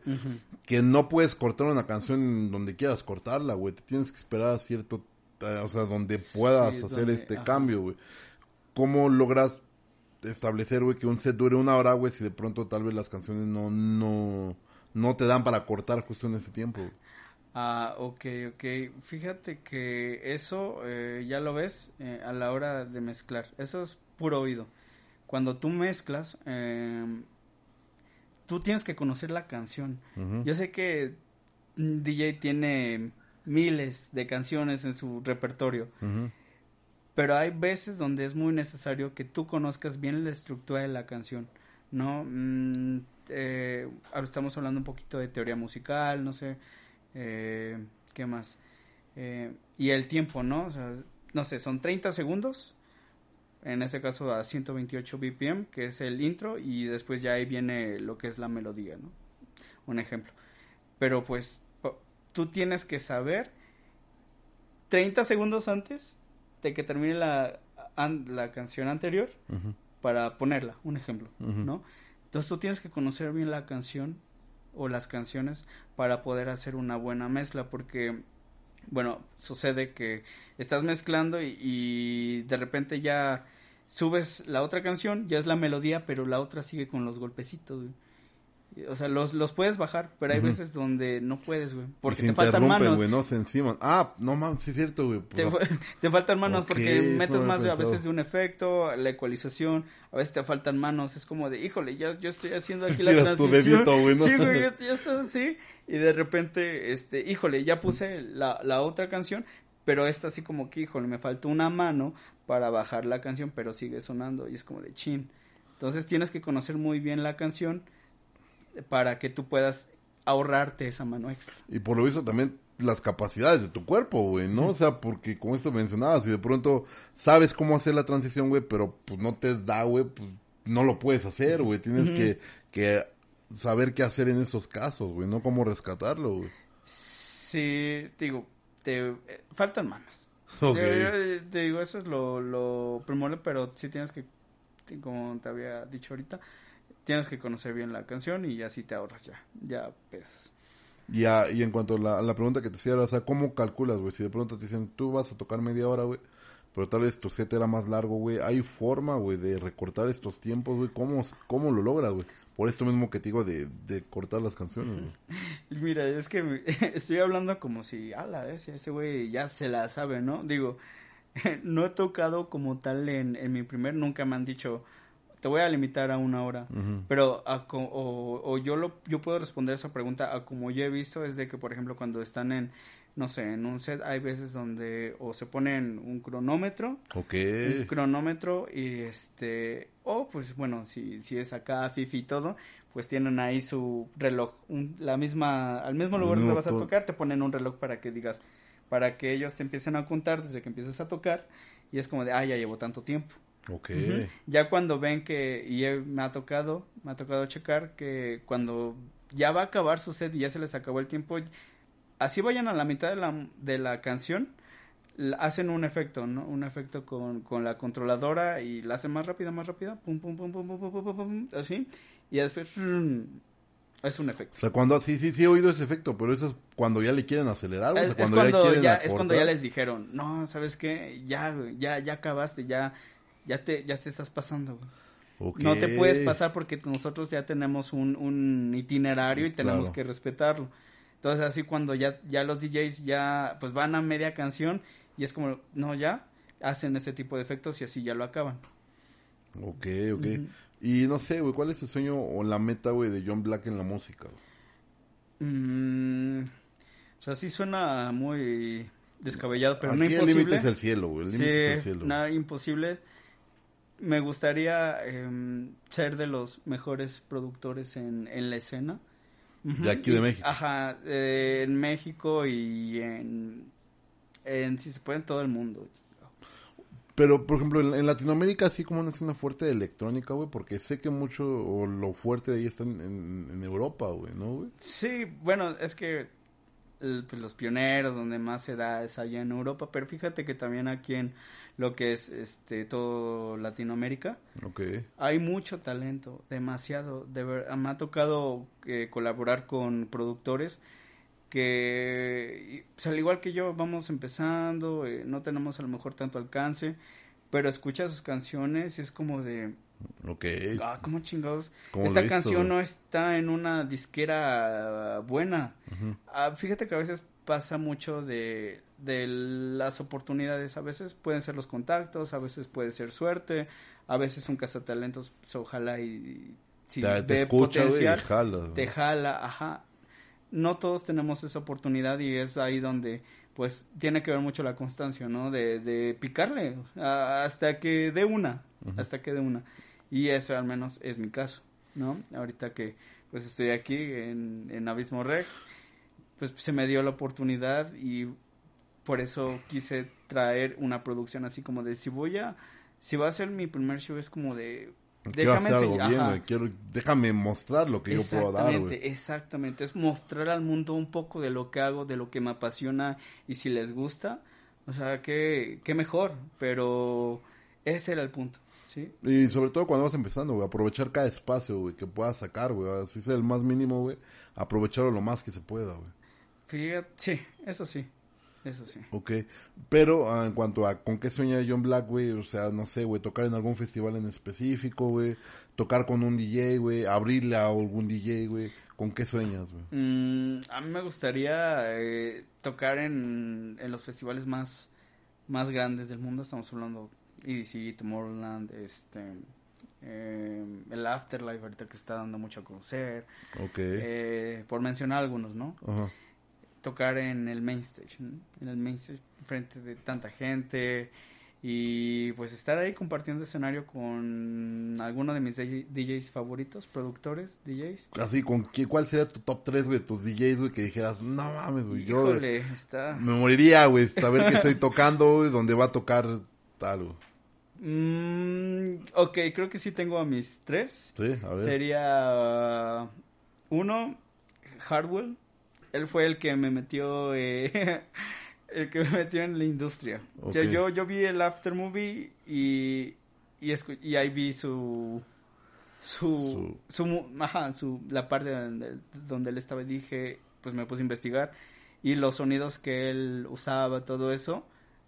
que no puedes cortar una canción donde quieras cortarla, güey, te tienes que esperar a cierto, eh, o sea, donde puedas hacer este cambio, güey. ¿Cómo logras establecer, güey, que un set dure una hora, güey, si de pronto tal vez las canciones no, no, no te dan para cortar justo en ese tiempo? Ah, ok, ok. Fíjate que eso eh, ya lo ves eh, a la hora de mezclar. Eso es puro oído cuando tú mezclas, em, tú tienes que conocer la canción. Yo sé que DJ tiene miles de canciones en su repertorio. Pero hay veces donde es muy necesario que tú conozcas bien la estructura de la canción, ¿no? Mm, eh, estamos hablando un poquito de teoría musical, no sé, eh, ¿qué más? Eh, y el tiempo, ¿no? O sea, no sé, son 30 segundos en este caso a 128 BPM, que es el intro, y después ya ahí viene lo que es la melodía, ¿no? Un ejemplo. Pero pues tú tienes que saber 30 segundos antes de que termine la, la canción anterior para ponerla, un ejemplo, ¿no? Entonces tú tienes que conocer bien la canción o las canciones para poder hacer una buena mezcla, porque bueno, sucede que estás mezclando y, de repente ya subes la otra canción, ya es la melodía, pero la otra sigue con los golpecitos, o sea, los, puedes bajar, pero hay veces donde no puedes, güey. Porque te faltan manos. güey, no se encima. Ah, no mames, sí es cierto, güey. Pues [laughs] te, faltan manos porque metes más a veces de un efecto, la ecualización, a veces te faltan manos. Es como de, híjole, ya yo estoy haciendo aquí la transición. [laughs] Sí, güey, [laughs] yo, así. Y de repente, este, híjole, ya puse la, la otra canción, pero esta así como que, híjole, me faltó una mano para bajar la canción, pero sigue sonando. Y es como de chin. Entonces tienes que conocer muy bien la canción para que tú puedas ahorrarte esa mano extra. Y por lo visto también las capacidades de tu cuerpo, güey, ¿no? O sea, porque con esto mencionabas, Y de pronto sabes cómo hacer la transición, güey, pero pues no te da, güey, pues no lo puedes hacer, güey. Tienes que, que saber qué hacer en esos casos, güey, no cómo rescatarlo, güey. Sí, digo, te eh, faltan manos. Te, eh, te digo, eso es lo, lo primordial, pero sí tienes que, como te había dicho ahorita, tienes que conocer bien la canción y así te ahorras ya, ya pues. Y, y en cuanto a la, pregunta que te hicieron, o sea, ¿cómo calculas, güey? Si de pronto te dicen, tú vas a tocar media hora, güey, pero tal vez tu set era más largo, güey. ¿Hay forma, güey, de recortar estos tiempos, güey? ¿Cómo, lo logras, güey? Por esto mismo que te digo de, de cortar las canciones, güey. [laughs] Mira, es que [laughs] estoy hablando como si, ala, ese, ese güey ya se la sabe, ¿no? Digo, [laughs] no he tocado como tal en, en mi primer, nunca me han dicho, te voy a limitar a una hora. Pero o, yo lo yo puedo responder esa pregunta a como yo he visto es de que, por ejemplo, cuando están en no sé, en un set hay veces donde o se ponen un cronómetro, Ok. un cronómetro y este, o pues bueno, si, si es acá Fifi y todo, pues tienen ahí su reloj, la misma, al mismo lugar donde vas a tocar te ponen un reloj para que digas, para que ellos te empiecen a contar desde que empiezas a tocar y es como de, ah, ya llevo tanto tiempo. Okay. Ya cuando ven que, y me ha tocado, me ha tocado checar que cuando ya va a acabar su set y ya se les acabó el tiempo, así vayan a la mitad de la, de la canción, hacen un efecto, ¿no? Un efecto con, con la controladora y la hacen más rápida, más rápida, pum, pum, pum, pum, pum, pum, pum, así, y después es un efecto. O sea, cuando sí, sí, sí he oído ese efecto, pero eso es cuando ya le quieren acelerar. O es, cuando, ya, les dijeron, no, sabes qué, ya, ya, ya acabaste, ya, ya te, ya te estás pasando, No te puedes pasar porque nosotros ya tenemos un, itinerario y tenemos que respetarlo. Entonces así cuando ya, ya los DJs ya pues van a media canción y es como, no, ya hacen ese tipo de efectos y así ya lo acaban. Ok, ok. Y no sé, güey, ¿cuál es el sueño o la meta, güey, de John Black en la música? Mm, o sea, sí suena muy descabellado, pero no imposible. El límite es el cielo, güey. El límite es el cielo. Nada imposible me gustaría em, ser de los mejores productores en, la escena. De aquí de México. Ajá, eh, en México y en, en, si se puede, en todo el mundo. Pero, por ejemplo, en, Latinoamérica sí como una escena fuerte de electrónica, güey, porque sé que mucho o lo fuerte de ahí está en, en Europa, güey, ¿no, güey? Sí, bueno, es que pues, los pioneros, donde más se da es allá en Europa, pero fíjate que también aquí en lo que es este todo Latinoamérica, hay mucho talento, demasiado, de me ha tocado eh, colaborar con productores que, pues, al igual que yo, vamos empezando, eh, no tenemos a lo mejor tanto alcance, pero escucha sus canciones y es como de lo que. Ah, cómo chingados. Esta canción no está en una disquera ah, buena. Ah, fíjate que a veces pasa mucho de, de las oportunidades. A veces pueden ser los contactos, a veces puede ser suerte, a veces un cazatalentos, pues, ojalá y. Si te, te escucha y jala. Te jala, ajá. No todos tenemos esa oportunidad y es ahí donde pues tiene que ver mucho la constancia, ¿no? De, de picarle hasta que dé una, hasta que dé una. Y eso al menos es mi caso, ¿no? Ahorita que pues estoy aquí en, Abismo Rec, pues se me dio la oportunidad y por eso quise traer una producción así como de si voy a, si va a ser mi primer show es como de déjame déjame mostrar lo que yo puedo dar, Exactamente, exactamente. Es mostrar al mundo un poco de lo que hago, de lo que me apasiona y si les gusta. O sea, qué, qué mejor. Pero ese era el punto. Y sobre todo cuando vas empezando, güey, aprovechar cada espacio, güey, que puedas sacar, güey, así sea el más mínimo, güey, aprovecharlo lo más que se pueda, güey. Sí, eso sí. Eso sí. Ok, pero ah, en cuanto a con qué sueña John Black, güey, o sea, no sé, güey, tocar en algún festival en específico, güey, tocar con un DJ, güey, abrirle a algún DJ, güey, ¿con qué sueñas, güey? Mm, a mí me gustaría eh, tocar en, los festivales más grandes del mundo, estamos hablando EDC, Tomorrowland, este, em, el Afterlife ahorita que está dando mucho a conocer, okay. Eh, por mencionar algunos, ¿no? Tocar en el main stage, en el main frente de tanta gente y pues estar ahí compartiendo escenario con Algunos de mis DJs favoritos, productores, DJs. Así, ¿con ¿cuál sería tu top 3, güey, tus DJs, güey, que dijeras, no mames, güey, yo me moriría, güey, saber que estoy tocando, güey, donde va a tocar tal, Mm, ok, creo que sí tengo a mis tres. Sería uh, uno, Hardwell. Él fue el que me metió, eh, [laughs] el que me metió en la industria. yo, yo vi el after movie y, y, ahí vi su su, su, ajá, la parte donde, él estaba. y Dije, pues me puse a investigar y los sonidos que él usaba, todo eso,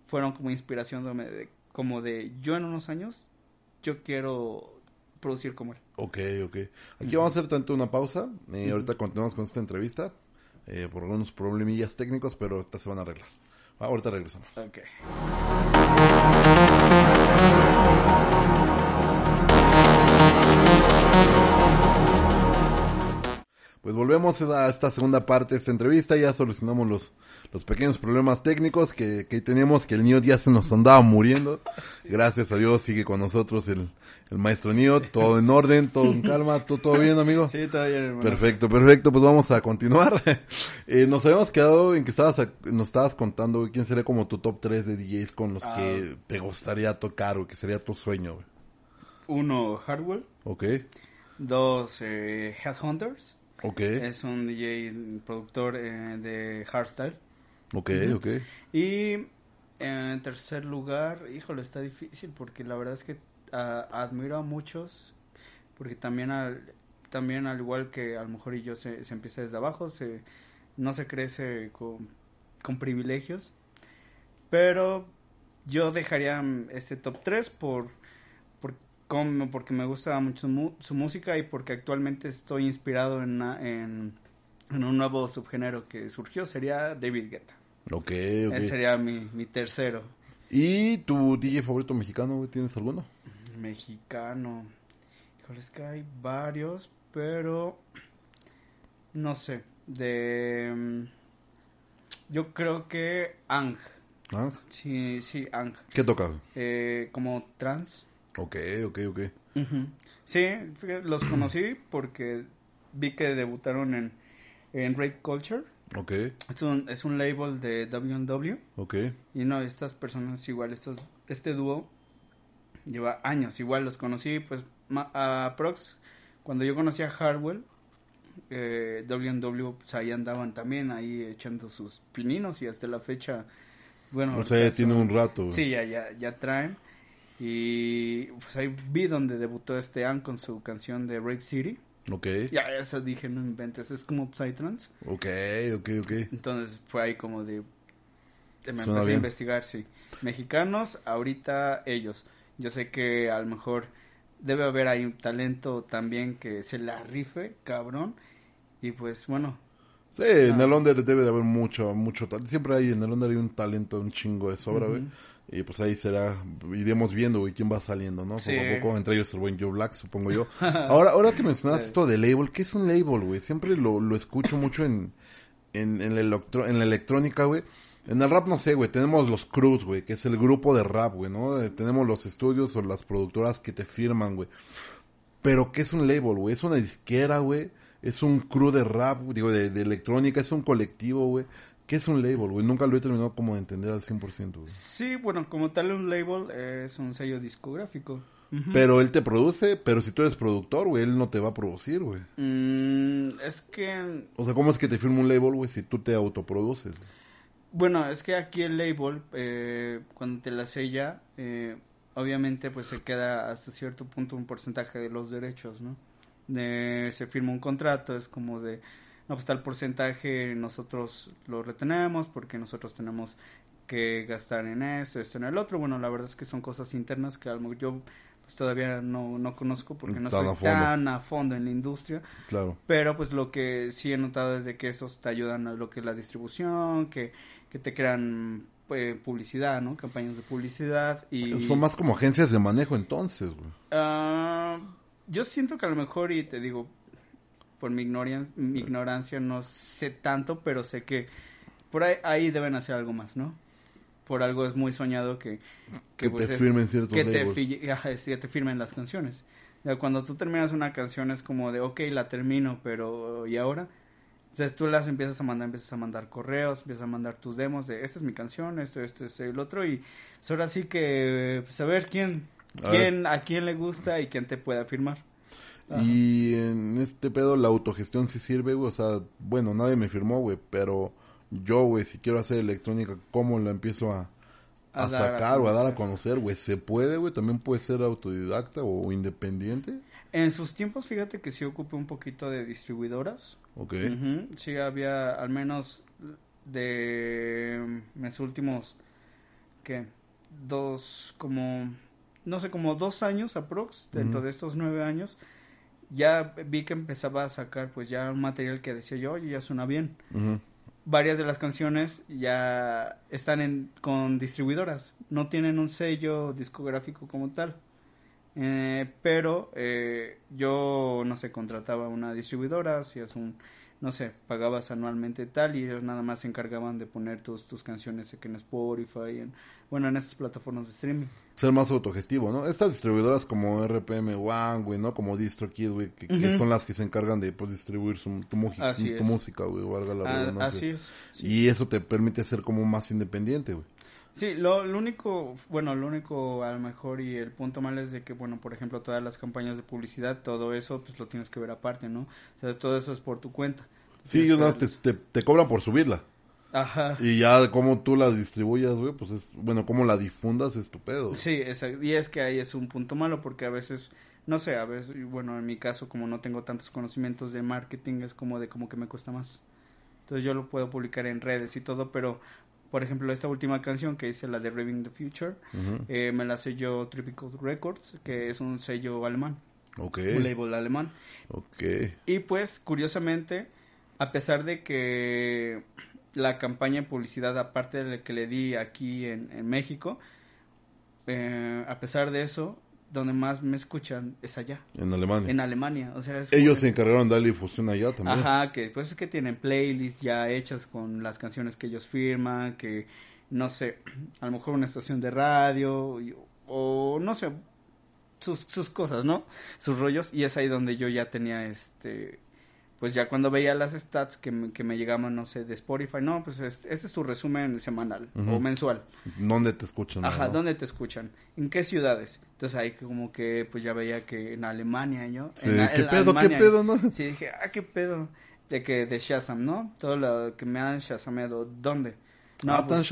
fueron como inspiración de como de yo en unos años, yo quiero producir como él. Ok, ok. Aquí vamos a hacer tanto una pausa. Eh, ahorita continuamos con esta entrevista. Eh, por algunos problemillas técnicos, pero estas se van a arreglar. Ah, ahorita regresamos. Ok. volvemos a esta segunda parte de esta entrevista. Ya solucionamos los, los pequeños problemas técnicos que, que teníamos, que el niño ya se nos andaba muriendo. Gracias a Dios sigue con nosotros el, maestro Nioh. todo en orden, todo en calma, todo, todo bien, amigo. Sí, todo bien, hermano. Perfecto, perfecto, pues vamos a continuar. [laughs] Eh, nos habíamos quedado en que estabas, nos estabas contando quién sería como tu top 3 de DJs con los que ah. te gustaría tocar o que sería tu sueño. Uno, Hardwell. Ok. Dos, eh, Headhunters. Es un DJ productor eh, de hardstyle. Ok, ok. Y eh, en tercer lugar, híjole, está difícil porque la verdad es que ah, admiro a muchos porque también al, también al igual que a lo mejor y yo se, empieza desde abajo, se, no se crece con, con privilegios. Pero yo dejaría mm, este top 3 por porque me gusta mucho su música y porque actualmente estoy inspirado en, un nuevo subgénero que surgió, sería David Guetta. Lo que... Ese sería mi, tercero. ¿Y tu DJ favorito mexicano, tienes alguno? Mexicano. es que hay varios, pero no sé, de... Mm, yo creo que Ang. ¿Ang? Sí, sí, Ang. ¿Qué toca? Eh, como trans. Ok, ok, ok. Sí, los [clears throat] conocí porque vi que debutaron en, en Rape Culture. Ok. Es un, es un label de WW. Ok. Y no, estas personas igual, estos, este dúo lleva años. Igual los conocí, pues, a Prox. Cuando yo conocí a Harwell, eh, WW, pues ahí andaban también, ahí echando sus pininos y hasta la fecha. Bueno, o sea, ya tiene un rato. Sí, ya traen. Y pues ahí vi donde debutó este An con su canción de Rape City. Ok. Ya, eso dije, no inventes, es como Psytrance. Ok, ok, ok. Entonces fue ahí como de... Me empecé a investigar, sí. Mexicanos, ahorita ellos. Yo sé que a lo mejor debe haber ahí un talento también que se la rife, cabrón. Y pues bueno. Sí, en ah. el under debe de haber mucho, mucho talento. Siempre hay, en el under hay un talento, un chingo de sobra, güey. Y pues ahí será, iremos viendo, güey, quién va saliendo, ¿no? Sí. Poco entre ellos el buen Joe Black, supongo yo. [laughs] Ahora, ahora que mencionas esto de label, ¿qué es un label, güey? Siempre lo, lo escucho mucho en, en, en, la en la electrónica, güey. En el rap no sé, güey, tenemos los crews, güey, que es el grupo de rap, güey, ¿no? Eh, tenemos los estudios o las productoras que te firman, güey. Pero ¿qué es un label, güey? Es una disquera, güey. Es un crew de rap, digo, de, de electrónica, es un colectivo, güey ¿Qué es un label, güey? Nunca lo he terminado como de entender al 100%, Sí, bueno, como tal un label es un sello discográfico. Pero él te produce, pero si tú eres productor, güey, él no te va a producir, güey. Mm, es que... O sea, ¿cómo es que te firma un label, güey, si tú te autoproduces? Bueno, es que aquí el label, eh, cuando te la sella, eh, obviamente pues se queda hasta cierto punto un porcentaje de los derechos, ¿no? De, se firma un contrato, es como de no, pues tal porcentaje nosotros lo retenemos porque nosotros tenemos que gastar en esto, esto, en el otro. Bueno, la verdad es que son cosas internas que yo pues, todavía no, no conozco porque no estoy tan a fondo en la industria. Claro. Pero pues lo que sí he notado es que esos te ayudan a lo que es la distribución, que, que te crean pues, publicidad, ¿no? Campañas de publicidad y... Son más como agencias de manejo entonces, güey. Ah, yo siento que a lo mejor, y te digo, por mi ignorancia, ignorancia no sé tanto, pero sé que por ahí, deben hacer algo más, ¿no? Por algo es muy soñado que... Que, pues te firmen ciertos que te, firmen las canciones. cuando tú terminas una canción es como de, ok, la termino, pero ¿y ahora? Entonces tú las empiezas a mandar, empiezas a mandar correos, empiezas a mandar tus demos de, esta es mi canción, esto, esto, esto y el otro. Y es pues ahora sí que, saber pues, quién, quién quién le gusta y quién te puede firmar. Y en este pedo la autogestión sí sirve, güey. O sea, bueno, nadie me firmó, güey, pero yo, güey, si quiero hacer electrónica, ¿cómo la empiezo a, sacar o a dar a conocer, güey? ¿Se puede, güey? ¿También puede ser autodidacta o independiente? En sus tiempos, fíjate que sí ocupé un poquito de distribuidoras. Ok. Sí, había al menos de mm, mis últimos, ¿qué? Dos, como, no sé, como dos años aprox, dentro de estos nueve años, ya vi que empezaba a sacar pues ya un material que decía yo, oye, ya suena bien. Varias de las canciones ya están en, con distribuidoras, no tienen un sello discográfico como tal. Eh, pero eh, yo, no sé, contrataba una distribuidora, si es un no sé, pagabas anualmente tal y ellos nada más se encargaban de poner tus tus canciones en Spotify, en, bueno, en estas plataformas de streaming. Ser más autogestivo, ¿no? Estas distribuidoras como RPM One, güey, ¿no? Como DistroKid, güey, que, son las que se encargan de pues, distribuir su, tu, música, güey, valga la ah, Así Y eso te permite ser como más independiente, güey. Sí, lo, único, bueno, lo único a lo mejor y el punto mal es de que, bueno, por ejemplo, todas las campañas de publicidad, todo eso, pues lo tienes que ver aparte, ¿no? O sea, todo eso es por tu cuenta. Sí, y nada te, te, cobran por subirla. Ajá. Y ya como tú la distribuyas, güey, pues es, bueno, como la difundas es tu Sí, exacto. Y es que ahí es un punto malo porque a veces no sé, a veces, bueno, en mi caso, como no tengo tantos conocimientos de marketing, es como de como que me cuesta más. Entonces yo lo puedo publicar en redes y todo, pero por ejemplo, esta última canción que hice, la de Reviving the Future, eh, me la selló Tropical Records, que es un sello alemán. Un label alemán. Y pues, curiosamente, a pesar de que la campaña de publicidad, aparte de la que le di aquí en, México, eh, a pesar de eso, donde más me escuchan es allá. En Alemania. En Alemania, o sea. Ellos se encargaron de darle difusión allá también. Ajá, que pues es que tienen playlists ya hechas con las canciones que ellos firman, que no sé, [clears throat] a lo mejor una estación de radio o no sé, sus, sus cosas, ¿no? Sus rollos y es ahí donde yo ya tenía este pues ya cuando veía las stats que me, que me llegaban, no sé, de Spotify, no, pues este, es tu resumen semanal o mensual. ¿Dónde te escuchan? Ajá, ¿dónde te escuchan? ¿En qué ciudades? Entonces ahí como que, pues ya veía que en Alemania, yo. Sí, ¿qué pedo, qué pedo, Sí, dije, ah, qué pedo. De que, de Shazam, ¿no? Todo lo que me han Shazameado, ¿dónde? No, ¿Ah, pues,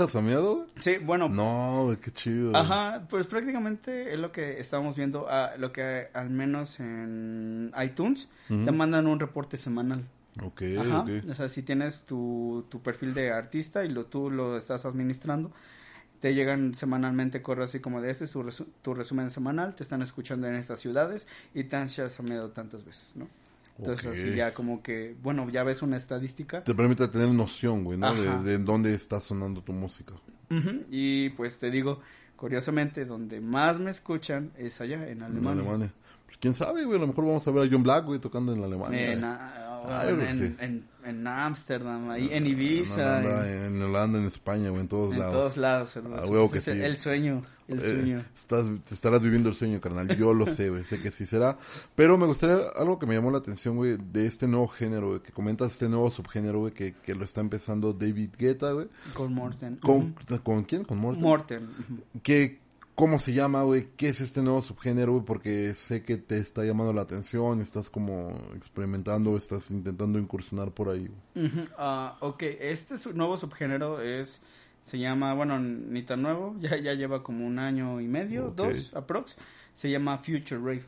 Sí, bueno. No, qué chido. Ajá, pues prácticamente es lo que estábamos viendo, ah, lo que al menos en iTunes te mandan un reporte semanal. Ok, Ajá. O sea, si tienes tu, perfil de artista y lo, tú lo estás administrando, te llegan semanalmente correos así como de ese, tu, resumen semanal, te están escuchando en estas ciudades y te han miedo tantas veces, ¿no? Entonces así ya como que, bueno, ya ves una estadística. Te permite tener noción, güey, ¿no? De, de, dónde está sonando tu música. Y pues te digo, curiosamente, donde más me escuchan es allá, en Alemania. En Alemania. Pues quién sabe, güey, a lo mejor vamos a ver a John Black, güey, tocando en Alemania. En Ah, en, en, en, Amsterdam, ahí, ah, en Ibiza. En, Holanda, en, España, güey, en todos lados. En todos lados, ah, El sueño, el eh, sueño. Estás, te estarás viviendo el sueño, carnal. Yo lo sé, güey, sé que sí será. Pero me gustaría algo que me llamó la atención, güey, de este nuevo género, güey, que comentas este nuevo subgénero, güey, que, que lo está empezando David Guetta, güey. Con Morten. Con, quién? Con Morten. Morten. Que cómo se llama, güey, qué es este nuevo subgénero, güey, porque sé que te está llamando la atención, estás como experimentando, estás intentando incursionar por ahí. Ah, ok, este nuevo subgénero es, se llama, bueno, ni tan nuevo, [laughs] ya, ya lleva como un año y medio, dos, aprox, se llama Future Rave.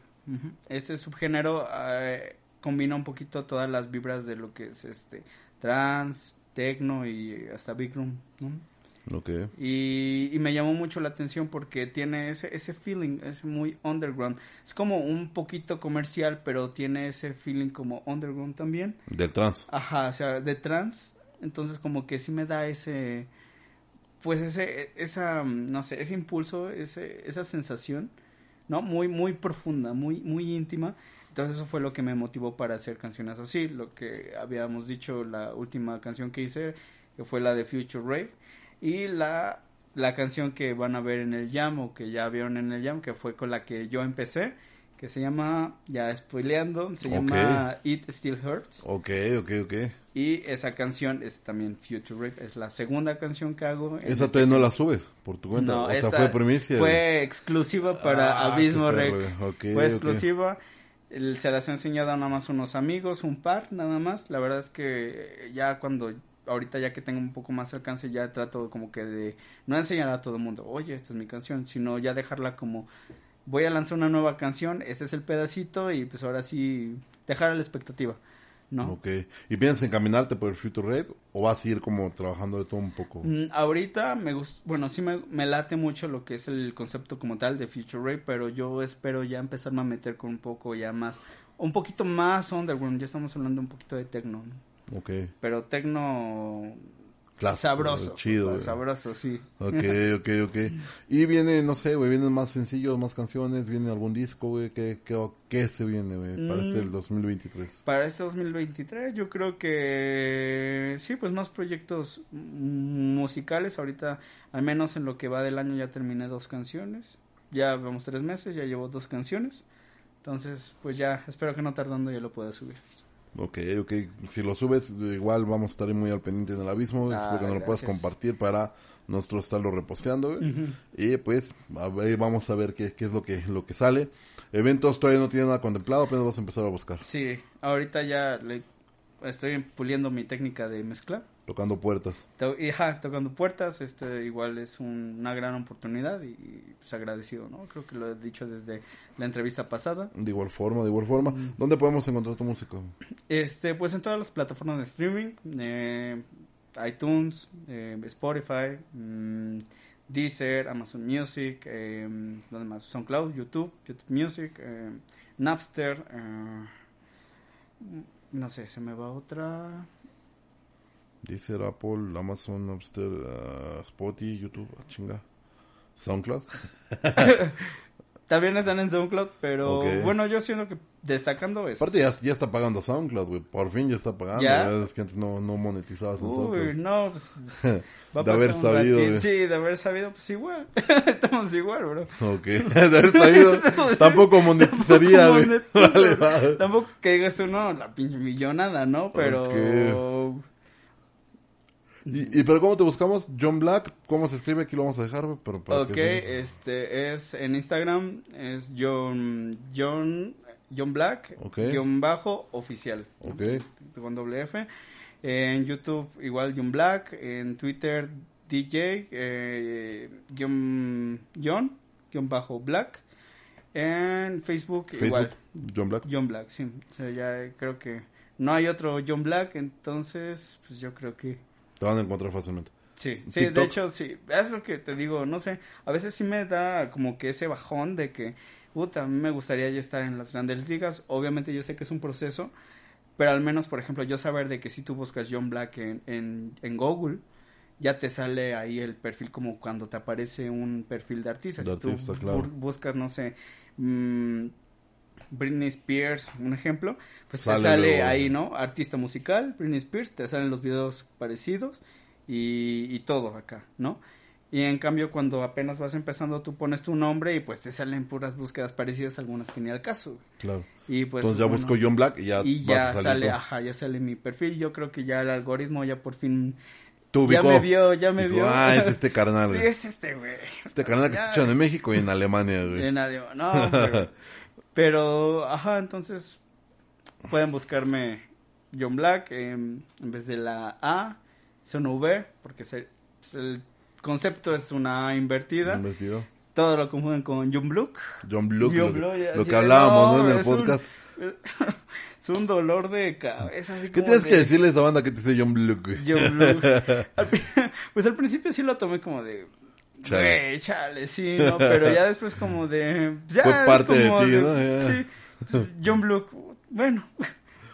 Ese Este subgénero ah, combina un poquito todas las vibras de lo que es este trans, techno y hasta big room, y, me llamó mucho la atención porque tiene ese, ese feeling, es muy underground. Es como un poquito comercial, pero tiene ese feeling como underground también. Del trans. Ajá, o sea, de trans. Entonces como que sí me da ese, pues ese, esa, no sé, ese impulso, ese, esa sensación, ¿no? Muy, muy profunda, muy, muy íntima. Entonces eso fue lo que me motivó para hacer canciones así, lo que habíamos dicho, la última canción que hice, que fue la de Future Rave y la, la canción que van a ver en el jam o que ya vieron en el jam, que fue con la que yo empecé, que se llama, ya spoileando, se llama It Still Hurts. Ok, ok, ok. Y esa canción es también Future es la segunda canción que hago. Esa este todavía no la subes por tu cuenta, o esa sea, fue primicia. Fue exclusiva para ah, Abismo Rec. fue exclusiva. se las he enseñado nada más unos amigos, un par nada más. La verdad es que ya cuando ahorita ya que tengo un poco más alcance, ya trato como que de no enseñar a todo el mundo, oye, esta es mi canción, sino ya dejarla como, voy a lanzar una nueva canción, este es el pedacito y pues ahora sí, dejar la expectativa. ¿no? Ok. ¿Y piensas encaminarte por el Future red o vas a ir como trabajando de todo un poco? Mm, ahorita me gusta, bueno, sí me, late mucho lo que es el concepto como tal de Future Rape, pero yo espero ya empezarme a meter con un poco ya más, un poquito más underground, ya estamos hablando un poquito de techno, Ok. Pero tecno sabroso. Chido. Eh. Sabroso, sí. Ok, [laughs] ok, ok. Y viene, no sé, güey, vienen más sencillos, más canciones, viene algún disco, güey, ¿qué, se viene, güey, para este 2023? Mm. Para este 2023 yo creo que sí, pues más proyectos musicales. Ahorita, al menos en lo que va del año, ya terminé dos canciones. Ya vamos tres meses, ya llevo dos canciones. Entonces, pues ya, espero que no tardando ya lo pueda subir. Ok, ok. Si lo subes, igual vamos a estar muy al pendiente del abismo. Ah, Espero que nos lo puedas compartir para nosotros estarlo reposteando. Y pues a ver, vamos a ver qué, es lo que, lo que sale. Eventos todavía no tienen nada contemplado, apenas vas a empezar a buscar. Sí, ahorita ya le estoy puliendo mi técnica de mezcla. Tocando puertas. y, ja, tocando puertas, este igual es una gran oportunidad y, pues agradecido, ¿no? Creo que lo he dicho desde la entrevista pasada. De igual forma, de igual forma. Mm. ¿Dónde podemos encontrar tu música? Este, pues en todas las plataformas de streaming, eh, iTunes, eh, Spotify, mmm, Deezer, Amazon Music, eh, ¿dónde más? SoundCloud, YouTube, YouTube Music, eh, Napster, eh, no sé, se me va otra. Dice Apple, Amazon, Upster, ah, Spotify, YouTube, ah, chinga. SoundCloud. [laughs] También están en SoundCloud, pero bueno, yo siento que destacando eso. Aparte ya, está pagando SoundCloud, güey. Por fin ya está pagando. ¿Ya? Es que antes no, no monetizabas en Uy, no. Pues, [laughs] de haber sabido. Sí, de haber sabido, pues igual. [laughs] Estamos igual, bro. Ok. [laughs] De haber sabido. tampoco monetizaría, güey. Tampoco que digas tú, no, la pinche millonada, ¿no? Pero... Y, y, pero cómo te buscamos? John Black, ¿cómo se escribe? Aquí lo vamos a dejar, pero para Ok, este es en Instagram es John John John Black, guión bajo oficial. Ok. Con doble F. En YouTube igual John Black, en Twitter DJ eh, John, guión bajo Black. En Facebook, igual. John Black. John Black, sí. O sea, ya creo que no hay otro John Black, entonces pues yo creo que... Te van a encontrar fácilmente. Sí, sí, de hecho, sí. Es lo que te digo, no sé. A veces sí me da como que ese bajón de que puta, a me gustaría ya estar en las grandes ligas. Obviamente yo sé que es un proceso, pero al menos, por ejemplo, yo saber de que si tú buscas John Black en, Google, ya te sale ahí el perfil como cuando te aparece un perfil de artista. si tú buscas, no sé, mm, Britney Spears, un ejemplo, pues te sale ahí, ¿no? Artista musical, Britney Spears, te salen los videos parecidos y, y todo acá, ¿no? Y en cambio, cuando apenas vas empezando, tú pones tu nombre y pues te salen puras búsquedas parecidas, algunas que ni al caso. Claro. Y pues, Entonces ya busco John Black y ya, y ya sale, ajá, ya sale mi perfil. Yo creo que ya el algoritmo ya por fin. Tú, ya me vio, ya me vio. Ah, es este [laughs] carnal, güey. es este, güey. Este carnal que escuchan en México y en Alemania, güey. En Alemania, [laughs] no, pero, ajá, entonces pueden buscarme John Black em, en vez de la A, son V, porque es el pues, concepto es una invertida. Invertido. Todo lo confunden con John Bluk. John lo, que, hablábamos no, en el podcast. [laughs] es un dolor de cabeza. ¿Qué tienes que decirle a esa banda que te dice John Blue John [laughs] [laughs] pues al principio sí lo tomé como de... Chale. chale, sí, no, pero ya después como de... Ya Fue parte es como de ti, ¿no? Sí, John Bluk, bueno, pues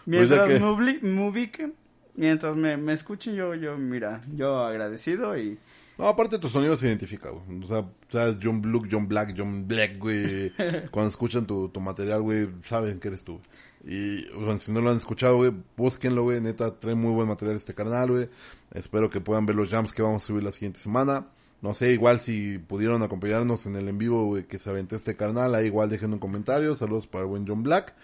mientras pues me, ubiquen, mientras me, me escuchen yo, yo, mira, yo agradecido y no, aparte tu sonido se identifica, güey. O sea, sabes John Blue, John Black, John Black, güey. [laughs] Cuando escuchan tu, material, güey, saben que eres tú. Y si no lo han escuchado, güey, búsquenlo, güey. Neta, trae muy buen material este canal, güey. Espero que puedan ver los jams que vamos a subir la siguiente semana. No sé, igual si pudieron acompañarnos en el en vivo que se aventó este canal, ahí igual dejen un comentario. Saludos para buen John Black.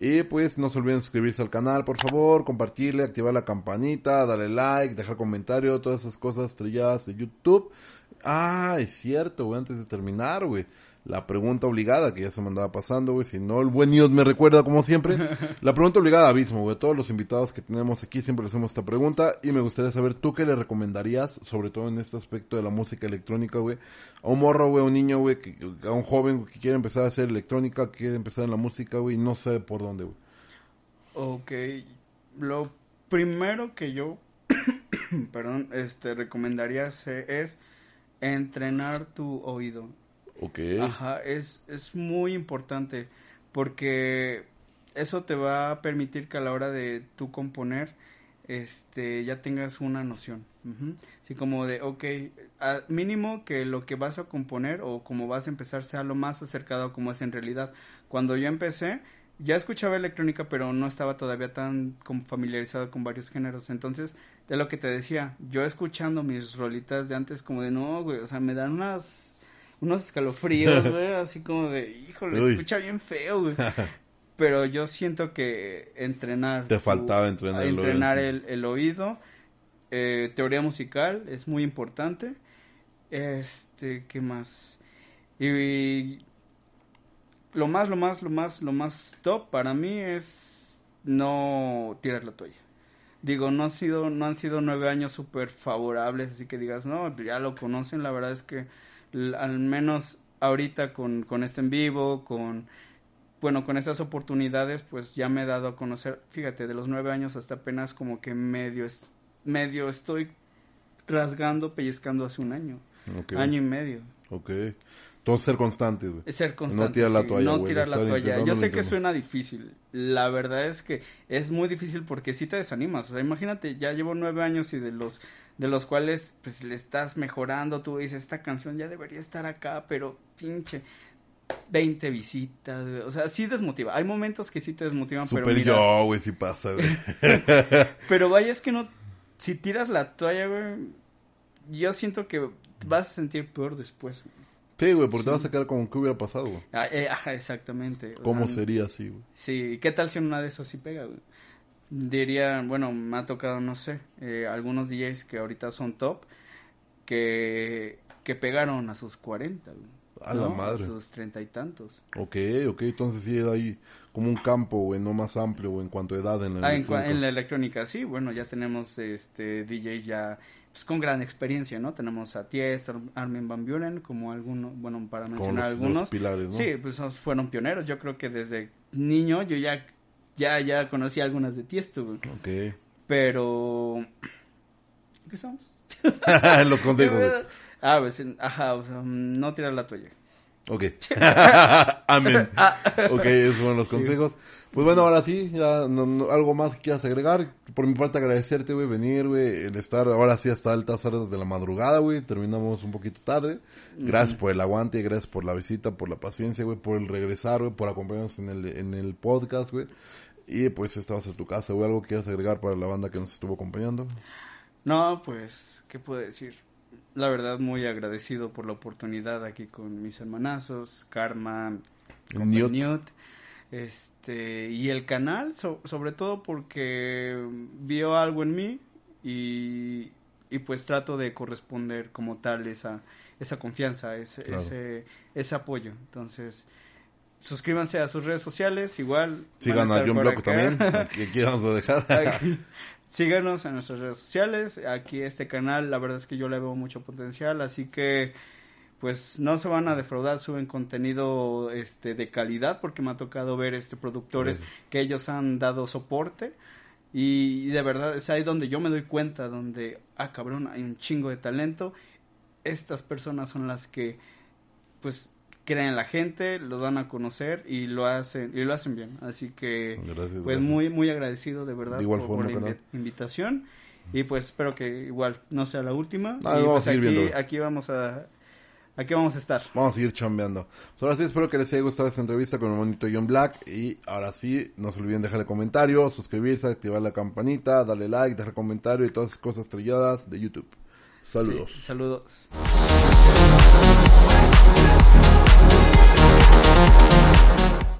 Y pues no se olviden suscribirse al canal, por favor, compartirle, activar la campanita, darle like, dejar comentario, todas esas cosas estrelladas de YouTube. Ah, es cierto, güey, antes de terminar, güey la pregunta obligada, que ya se me andaba pasando, güey, si no, el buen Dios me recuerda como siempre. La pregunta obligada, Abismo, güey, todos los invitados que tenemos aquí siempre les hacemos esta pregunta y me gustaría saber tú qué le recomendarías, sobre todo en este aspecto de la música electrónica, güey, a un morro, güey, a un niño, güey, a un joven que quiere empezar a hacer electrónica, que quiere empezar en la música, güey, y no sabe por dónde, güey. Ok, lo primero que yo, [coughs] perdón, este, recomendaría es entrenar tu oído Ok. Ajá, es, es muy importante porque eso te va a permitir que a la hora de tú componer, este, ya tengas una noción. Sí, Así como de, ok, mínimo que lo que vas a componer o como vas a empezar sea lo más acercado a como es en realidad. Cuando yo empecé, ya escuchaba electrónica, pero no estaba todavía tan familiarizado con varios géneros. Entonces, de lo que te decía, yo escuchando mis rolitas de antes, como de, no, güey, o sea, me dan unas unos escalofríos, [laughs] güey, así como de, híjole, escucha bien feo, güey. [laughs] Pero yo siento que entrenar... Te faltaba entrenar, el, oído. El, el oído. Eh, teoría musical es muy importante. Este, ¿qué más? Y, lo más, lo más, lo más, lo más top para mí es no tirar la toalla. Digo, no, ha sido, no han sido nueve años súper favorables, así que digas, no, ya lo conocen, la verdad es que al menos ahorita con, con este en vivo, con, bueno, con esas oportunidades, pues ya me he dado a conocer, fíjate, de los nueve años hasta apenas como que medio, medio estoy rasgando, pellizcando hace un año, año y medio. Ok. Entonces ser constante, Ser constante. No tirar la toalla. Yo sé que suena difícil. La verdad es que es muy difícil porque si te desanimas. O sea, imagínate, ya llevo nueve años y de los de los cuales pues le estás mejorando, tú dices, esta canción ya debería estar acá, pero pinche, 20 visitas, o sea, sí desmotiva. Hay momentos que sí te desmotivan, pero mira... yo, güey, sí pasa, güey. [laughs] pero vaya, es que no... Si tiras la toalla, güey, yo siento que vas a sentir peor después. Sí, güey, porque te vas a quedar como que hubiera pasado, güey. Ah, eh, ajá, exactamente. ¿Cómo ah, sería así, güey? Sí, ¿qué tal si en una de esas sí pega, güey? diría, bueno, me ha tocado, no sé, eh, algunos DJs que ahorita son top, que, que pegaron a sus 40, A la madre. A sus treinta y tantos. Ok, ok, entonces sí hay como un campo, en no más amplio, en cuanto a edad en la ah, electrónica. En, la electrónica, sí, bueno, ya tenemos este DJs ya pues, con gran experiencia, ¿no? Tenemos a Ties, Armin Van Buren, como algunos, bueno, para mencionar algunos. pilares, Sí, pues fueron pioneros, yo creo que desde niño yo ya ya, ya conocí algunas de ti, estuve. Ok. Pero... ¿Qué estamos? [laughs] Los consejos. [laughs] ah, pues, ajá, o sea, no tirar la toalla. Ok. [laughs] Amén. [laughs] Ah. ok, esos fueron los consejos. Pues bueno, ahora sí, ya no, algo más que quieras agregar. Por mi parte agradecerte, güey, venir, güey, el estar ahora sí hasta altas horas de la madrugada, güey. Terminamos un poquito tarde. Gracias por el aguante, gracias por la visita, por la paciencia, güey, por el regresar, güey, por acompañarnos en el, en el podcast, güey. Y pues estabas en tu casa, güey. ¿Algo que quieras agregar para la banda que nos estuvo acompañando? No, pues, ¿qué puedo decir? la verdad muy agradecido por la oportunidad aquí con mis hermanazos, Karma, Este, y el canal, sobre todo porque vio algo en mí y, y pues trato de corresponder como tal esa, esa confianza, ese, ese, apoyo. Entonces, suscríbanse a sus redes sociales, igual. Sigan a John Bloco también, [laughs] aquí, aquí, vamos a dejar síganos en nuestras redes sociales. Aquí este canal, la verdad es que yo le veo mucho potencial, así que pues no se van a defraudar, suben contenido este de calidad porque me ha tocado ver este productores que ellos han dado soporte y, y de verdad es ahí donde yo me doy cuenta donde ah cabrón, hay un chingo de talento. Estas personas son las que pues creen en la gente, lo dan a conocer y lo hacen y lo hacen bien. Así que pues muy muy agradecido de verdad por, la invitación y pues espero que igual no sea la última. Ah, y pues, aquí, aquí vamos a aquí vamos a estar. Vamos a seguir chambeando. Pues, ahora sí, espero que les haya gustado esta entrevista con el monito John Black. Y ahora sí, no se olviden dejarle comentario, suscribirse, activar la campanita, darle like, dejar comentario y todas esas cosas estrelladas de YouTube. Saludos. saludos. Thank you.